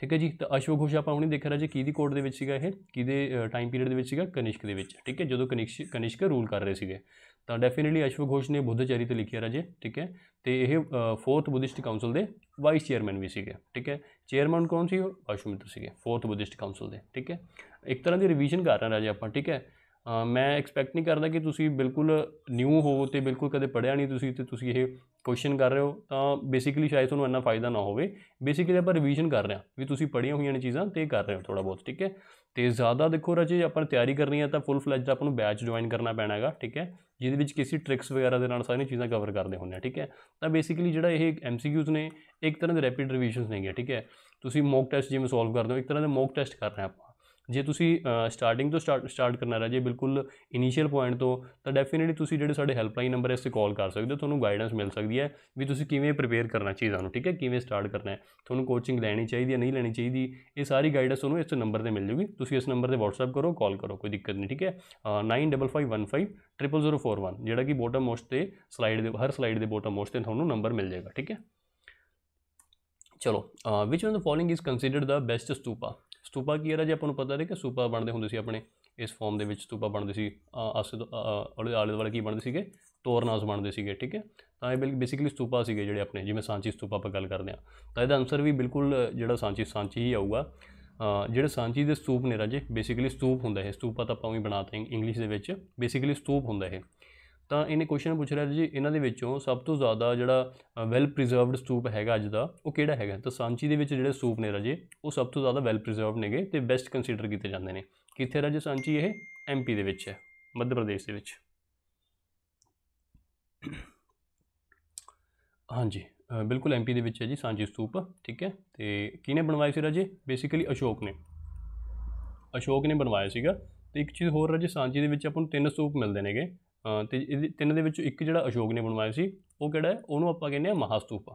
ਠੀਕ ਹੈ ਜੀ ਤਾਂ ਅਸ਼ਵਗੋਸ਼ ਆਪਾਂ ਹੁਣੇ ਦੇਖਿਆ ਰਾਜੇ ਕਿਹਦੀ ਕੋਰਟ ਦੇ ਵਿੱਚ ਸੀਗਾ ਇਹ ਕਿਹਦੇ ਟਾਈਮ ਪੀਰੀਅਡ ਦੇ ਵਿੱਚ ਸੀਗਾ ਕਨਿਸ਼ਕ ਦੇ ਵਿੱਚ ਠੀਕ ਹੈ ਜਦੋਂ ਕਨਿਸ਼ਕ ਕਨਿਸ਼ਕ ਰੂਲ ਕਰ ਰਹੇ ਸੀਗੇ ਤਾਂ ਡੈਫੀਨਿਟਲੀ ਅਸ਼ਵਗੋਸ਼ ਨੇ ਬੁੱਧ ਤੇ ਲਿਖਿਆ ਰਾਜੇ ਠੀਕ ਹੈ ਤੇ ਇਹ ਫੋਰਥ ਬੁੱਧਿਸਟ ਕਾਉਂਸਲ ਦੇ ਵਾਈਸ ਚੇਅਰਮੈਨ ਵੀ ਸੀਗੇ ਠੀਕ ਹੈ ਚੇਅਰਮੈਨ ਕੌਣ ਸੀ ਉਹ ਅਸ਼ਮਿਤ ਸੀਗੇ ਫੋਰਥ ਬੁੱਧਿਸਟ ਕਾਉਂਸਲ ਦੇ ਠੀਕ ਹੈ ਇੱਕ ਤਰ੍ਹਾਂ ਦੀ ਰਿਵੀਜ਼ਨ ਕਰ ਰਹੇ ਰਾਜੇ ਆਪਾਂ ਠੀਕ ਹੈ ਮੈਂ ਐਕਸਪੈਕਟ ਨਹੀਂ ਕਰਦਾ ਕਿ ਤੁਸੀਂ ਬਿਲਕੁਲ ਨਿਊ ਹੋ ਤੇ ਬਿਲਕੁਲ ਕਦੇ ਪੜਿਆ ਨਹੀਂ ਤੁਸੀਂ ਤੇ ਤੁਸੀਂ ਇਹ ਕੁਐਸਚਨ ਕਰ ਰਹੇ ਹੋ ਤਾਂ ਬੇਸਿਕਲੀ ਸ਼ਾਇਦ ਤੁਹਾਨੂੰ ਇੰਨਾ ਫਾਇਦਾ ਨਾ ਹੋਵੇ ਬੇਸਿਕਲੀ ਆਪਾਂ ਰਿਵੀਜ਼ਨ ਕਰ ਰਹੇ ਹਾਂ ਵੀ ਤੁਸੀਂ ਪੜ੍ਹੀਆਂ ਹੋਈਆਂ ਨੇ ਚੀਜ਼ਾਂ ਤੇ ਕਰ ਰਹੇ ਹੋ ਥੋੜਾ ਬਹੁਤ ਠੀਕ ਹੈ ਤੇ ਜ਼ਿਆਦਾ ਦੇਖੋ ਰਜੇ ਆਪਾਂ ਤਿਆਰੀ ਕਰਨੀ ਹੈ ਤਾਂ ਫੁੱਲ ਫਲੈਜ ਆਪਾਂ ਨੂੰ ਬੈਚ ਜੁਆਇਨ ਕਰਨਾ ਪੈਣਾ ਹੈਗਾ ਠੀਕ ਹੈ ਜਿਹਦੇ ਵਿੱਚ ਕਿਸੇ ਟ੍ਰਿਕਸ ਵਗੈਰਾ ਦੇ ਨਾਲ ਸਾਰੀਆਂ ਚੀਜ਼ਾਂ ਕਵਰ ਕਰਦੇ ਹੁੰਦੇ ਆ ਠੀਕ ਹੈ ਤਾਂ ਬੇਸਿਕਲੀ ਜਿਹੜਾ ਇਹ ਐਮਸੀਕਿਊਜ਼ ਨੇ ਇੱਕ ਤਰ੍ਹਾਂ ਦੇ ਰੈਪਿਡ ਰਿਵੀਜ਼ਨਸ ਨੇਗੇ ਠੀਕ ਹੈ ਤੁਸੀਂ ਮੌਕ ਟੈਸਟ ਜਿਵੇਂ ਸੋਲਵ ਕਰਦੇ ਹੋ ਇੱਕ ਤਰ੍ਹਾਂ ਦੇ ਮੌਕ ਟੈਸਟ ਕਰ ਰਹੇ ਆਪਾਂ ਜੇ ਤੁਸੀਂ ਸਟਾਰਟਿੰਗ ਤੋਂ ਸਟਾਰਟ ਸਟਾਰਟ ਕਰਨਾ ਰਾਜੇ ਬਿਲਕੁਲ ਇਨੀਸ਼ੀਅਲ ਪੁਆਇੰਟ ਤੋਂ ਤਾਂ ਡੈਫੀਨਿਟਲੀ ਤੁਸੀਂ ਜਿਹੜੇ ਸਾਡੇ ਹੈਲਪਲਾਈਨ ਨੰਬਰ ਐ ਇਸ ਤੇ ਕਾਲ ਕਰ ਸਕਦੇ ਹੋ ਤੁਹਾਨੂੰ ਗਾਈਡੈਂਸ ਮਿਲ ਸਕਦੀ ਹੈ ਵੀ ਤੁਸੀਂ ਕਿਵੇਂ ਪ੍ਰੀਪੇਅਰ ਕਰਨਾ ਚੀਜ਼ਾਂ ਨੂੰ ਠੀਕ ਹੈ ਕਿਵੇਂ ਸਟਾਰਟ ਕਰਨਾ ਹੈ ਤੁਹਾਨੂੰ ਕੋਚਿੰਗ ਲੈਣੀ ਚਾਹੀਦੀ ਹੈ ਨਹੀਂ ਲੈਣੀ ਚਾਹੀਦੀ ਇਹ ਸਾਰੀ ਗਾਈਡੈਂਸ ਤੁਹਾਨੂੰ ਇਸ ਨੰਬਰ ਤੇ ਮਿਲ ਜੂਗੀ ਤੁਸੀਂ ਇਸ ਨੰਬਰ ਤੇ WhatsApp ਕਰੋ ਕਾਲ ਕਰੋ ਕੋਈ ਦਿੱਕਤ ਨਹੀਂ ਠੀਕ ਹੈ 9551500041 ਜਿਹੜਾ ਕਿ ਬੋਟਮ ਮੋਸਟ ਤੇ ਸਲਾਈਡ ਦੇ ਹਰ ਸਲਾਈਡ ਦੇ ਬੋਟਮ ਮੋਸਟ ਤੇ ਤੁਹਾਨੂੰ ਨੰਬਰ ਮਿਲ ਜਾਏਗਾ ਠੀਕ ਹੈ ਚਲੋ which one of the is considered the best stupa stupa ਕੀ ਹੈ ਜੇ ਆਪਾਂ ਨੂੰ ਪਤਾ ਹੈ ਕਿ ਸਤੂਪਾ ਬਣਦੇ ਹੁੰਦੇ ਸੀ ਆਪਣੇ ਇਸ ਫਾਰਮ ਦੇ ਵਿੱਚ ਸਤੂਪਾ ਬਣਦੇ ਸੀ ਆਸੇ ਆਲੇ ਆਲੇ ਵਾਲੇ ਕੀ ਬਣਦੇ ਸੀਗੇ ਤੋਰਨਾਸ ਬਣਦੇ ਸੀਗੇ ਠੀਕ ਹੈ ਤਾਂ ਇਹ ਬੇਸਿਕਲੀ ਸਤੂਪਾ ਸੀਗੇ ਜਿਹੜੇ ਆਪਣੇ ਜਿਵੇਂ ਸਾਂਚੀ ਸਤੂਪਾ ਆਪਾਂ ਗੱਲ ਕਰਦੇ ਆ ਤਾਂ ਇਹਦਾ ਆਨਸਰ ਵੀ ਬਿਲਕੁਲ ਜਿਹੜਾ ਸਾਂਚੀ ਸਾਂਚੀ ਹੀ ਆਊਗਾ ਜਿਹੜੇ ਸਾਂਚੀ ਦੇ ਸਤੂਪ ਨੇ ਰਾਜੇ ਬੇਸਿਕਲੀ ਸਤੂਪ ਹੁੰਦਾ ਹੈ ਸਤੂਪਾ ਤਾਂ ਆਪਾਂ ਵੀ ਬਣਾਤੇ ਇੰਗਲਿਸ਼ ਦੇ ਵਿੱਚ ਬੇਸਿਕਲੀ ਸਤੂਪ ਹੁੰਦਾ ਹੈ ਤਾਂ ਇਹਨੇ ਕੁਐਸਚਨ ਪੁੱਛ ਰਿਹਾ ਜੀ ਇਹਨਾਂ ਦੇ ਵਿੱਚੋਂ ਸਭ ਤੋਂ ਜ਼ਿਆਦਾ ਜਿਹੜਾ ਵੈਲ ਪ੍ਰੀਜ਼ਰਵਡ ਸਟੂਪ ਹੈਗਾ ਅੱਜ ਦਾ ਉਹ ਕਿਹੜਾ ਹੈਗਾ ਤਾਂ ਸਾਂਚੀ ਦੇ ਵਿੱਚ ਜਿਹੜੇ ਸਟੂਪ ਨੇ ਰਾਜੇ ਉਹ ਸਭ ਤੋਂ ਜ਼ਿਆਦਾ ਵੈਲ ਪ੍ਰੀਜ਼ਰਵਡ ਨੇਗੇ ਤੇ ਬੈਸਟ ਕੰਸੀਡਰ ਕੀਤੇ ਜਾਂਦੇ ਨੇ ਕਿੱਥੇ ਰਾਜੇ ਸਾਂਚੀ ਇਹ ਐਮਪੀ ਦੇ ਵਿੱਚ ਹੈ ਮੱਧ ਪ੍ਰਦੇਸ਼ ਦੇ ਵਿੱਚ ਹਾਂਜੀ ਬਿਲਕੁਲ ਐਮਪੀ ਦੇ ਵਿੱਚ ਹੈ ਜੀ ਸਾਂਚੀ ਸਤੂਪ ਠੀਕ ਹੈ ਤੇ ਕਿਹਨੇ ਬਣਵਾਇਆ ਸੀ ਰਾਜੇ ਬੇਸਿਕਲੀ ਅਸ਼ੋਕ ਨੇ ਅਸ਼ੋਕ ਨੇ ਬਣਵਾਇਆ ਸੀਗਾ ਤੇ ਇੱਕ ਚੀਜ਼ ਹੋਰ ਰਾਜੇ ਸਾਂਚੀ ਦੇ ਵਿੱਚ ਆਪਾਂ ਨੂੰ ਤਿੰਨ ਸਤੂਪ ਮਿਲਦੇ ਨੇਗੇ ਤੇ ਇਹ ਤਿੰਨ ਦੇ ਵਿੱਚੋਂ ਇੱਕ ਜਿਹੜਾ ਅਸ਼ੋਕ ਨੇ ਬਣਵਾਇਆ ਸੀ ਉਹ ਕਿਹੜਾ ਹੈ ਉਹਨੂੰ ਆਪਾਂ ਕਹਿੰਦੇ ਆ ਮਹਾਸਤੂਪ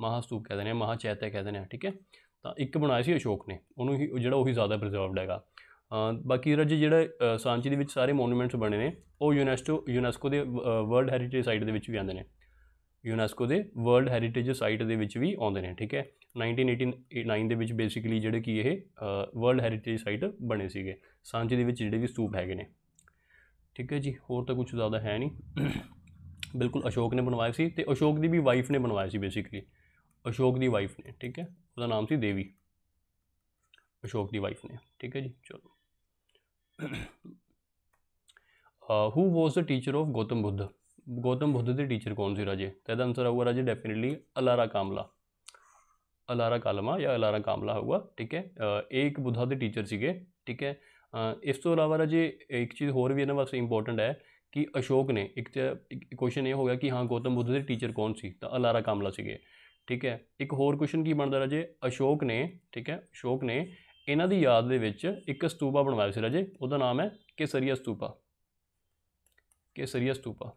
ਮਹਾਸਤੂਪ ਕਹਿੰਦੇ ਨੇ ਮਹਾਚੈਤਯ ਕਹਿੰਦੇ ਨੇ ਠੀਕ ਹੈ ਤਾਂ ਇੱਕ ਬਣਾਇਆ ਸੀ ਅਸ਼ੋਕ ਨੇ ਉਹਨੂੰ ਹੀ ਜਿਹੜਾ ਉਹੀ ਜ਼ਿਆਦਾ ਪ੍ਰੀਜ਼ਰਵਡ ਹੈਗਾ ਬਾਕੀ ਰਜ ਜਿਹੜਾ ਸਾਂਚੀ ਦੇ ਵਿੱਚ ਸਾਰੇ ਮੋਨੂਮੈਂਟਸ ਬਣੇ ਨੇ ਉਹ ਯੂਨੈਸਕੋ ਯੂਨੈਸਕੋ ਦੇ ਵਰਲਡ ਹੈਰੀਟੇਜ ਸਾਈਟ ਦੇ ਵਿੱਚ ਵੀ ਆਉਂਦੇ ਨੇ ਯੂਨੈਸਕੋ ਦੇ ਵਰਲਡ ਹੈਰੀਟੇਜ ਸਾਈਟ ਦੇ ਵਿੱਚ ਵੀ ਆਉਂਦੇ ਨੇ ਠੀਕ ਹੈ 1989 ਦੇ ਵਿੱਚ ਬੇਸਿਕਲੀ ਜਿਹੜੇ ਕੀ ਇਹ ਵਰਲਡ ਹੈਰੀਟੇਜ ਸਾਈਟ ਬਣੇ ਸੀਗੇ ਸਾਂਚੀ ਦੇ ਵਿੱਚ ਜਿਹੜੇ ਵੀ ਸਤੂਪ ਹੈਗੇ ਨੇ ਠੀਕ ਹੈ ਜੀ ਹੋਰ ਤਾਂ ਕੁਝ ਜ਼ਿਆਦਾ ਹੈ ਨਹੀਂ ਬਿਲਕੁਲ ਅਸ਼ੋਕ ਨੇ ਬਣਵਾਇਆ ਸੀ ਤੇ ਅਸ਼ੋਕ ਦੀ ਵੀ ਵਾਈਫ ਨੇ ਬਣਵਾਇਆ ਸੀ ਬੇਸਿਕਲੀ ਅਸ਼ੋਕ ਦੀ ਵਾਈਫ ਨੇ ਠੀਕ ਹੈ ਉਹਦਾ ਨਾਮ ਸੀ ਦੇਵੀ ਅਸ਼ੋਕ ਦੀ ਵਾਈਫ ਨੇ ਠੀਕ ਹੈ ਜੀ ਚਲੋ who was a teacher of Gautam Buddh Gautam Buddh ਦੇ ਟੀਚਰ ਕੌਣ ਸੀ ਰਾਜੇ ਤਾਂ ਇਹਦਾ ਆਨਸਰ ਆਊਗਾ ਰਾਜੇ ਡੈਫੀਨਿਟਲੀ ਅਲਾਰਾ ਕਾਮਲਾ ਅਲਾਰਾ ਕਾਲਮਾ ਜਾਂ ਅਲਾਰਾ ਕਾਮਲਾ ਹੋਊਗਾ ਠੀਕ ਹੈ ਇਹ ਇੱਕ ਬੁੱਧਾ ਦੇ ਟੀਚਰ ਸੀਗੇ ਠੀਕ ਹੈ ਇਸ ਤੋਂ ਇਲਾਵਾ ਰਾਜੇ ਇੱਕ ਚੀਜ਼ ਹੋਰ ਵੀ ਇਹਨਾਂ ਵਾਸਤੇ ਇੰਪੋਰਟੈਂਟ ਹੈ ਕਿ ਅਸ਼ੋਕ ਨੇ ਇੱਕ ਕੁਐਸਚਨ ਇਹ ਹੋ ਗਿਆ ਕਿ ਹਾਂ ਗੌਤਮ ਬੁੱਧ ਦੇ ਟੀਚਰ ਕੌਣ ਸੀ ਤਾਂ ਅਲਾਰਾ ਕਾਮਲਾ ਸੀਗੇ ਠੀਕ ਹੈ ਇੱਕ ਹੋਰ ਕੁਐਸਚਨ ਕੀ ਬਣਦਾ ਰਾਜੇ ਅਸ਼ੋਕ ਨੇ ਠੀਕ ਹੈ ਅਸ਼ੋਕ ਨੇ ਇਹਨਾਂ ਦੀ ਯਾਦ ਦੇ ਵਿੱਚ ਇੱਕ ਸਤੂਪਾ ਬਣਵਾਇਆ ਸੀ ਰਾਜੇ ਉਹਦਾ ਨਾਮ ਹੈ ਕੇਸਰੀਆ ਸਤੂਪਾ ਕੇਸਰੀਆ ਸਤੂਪਾ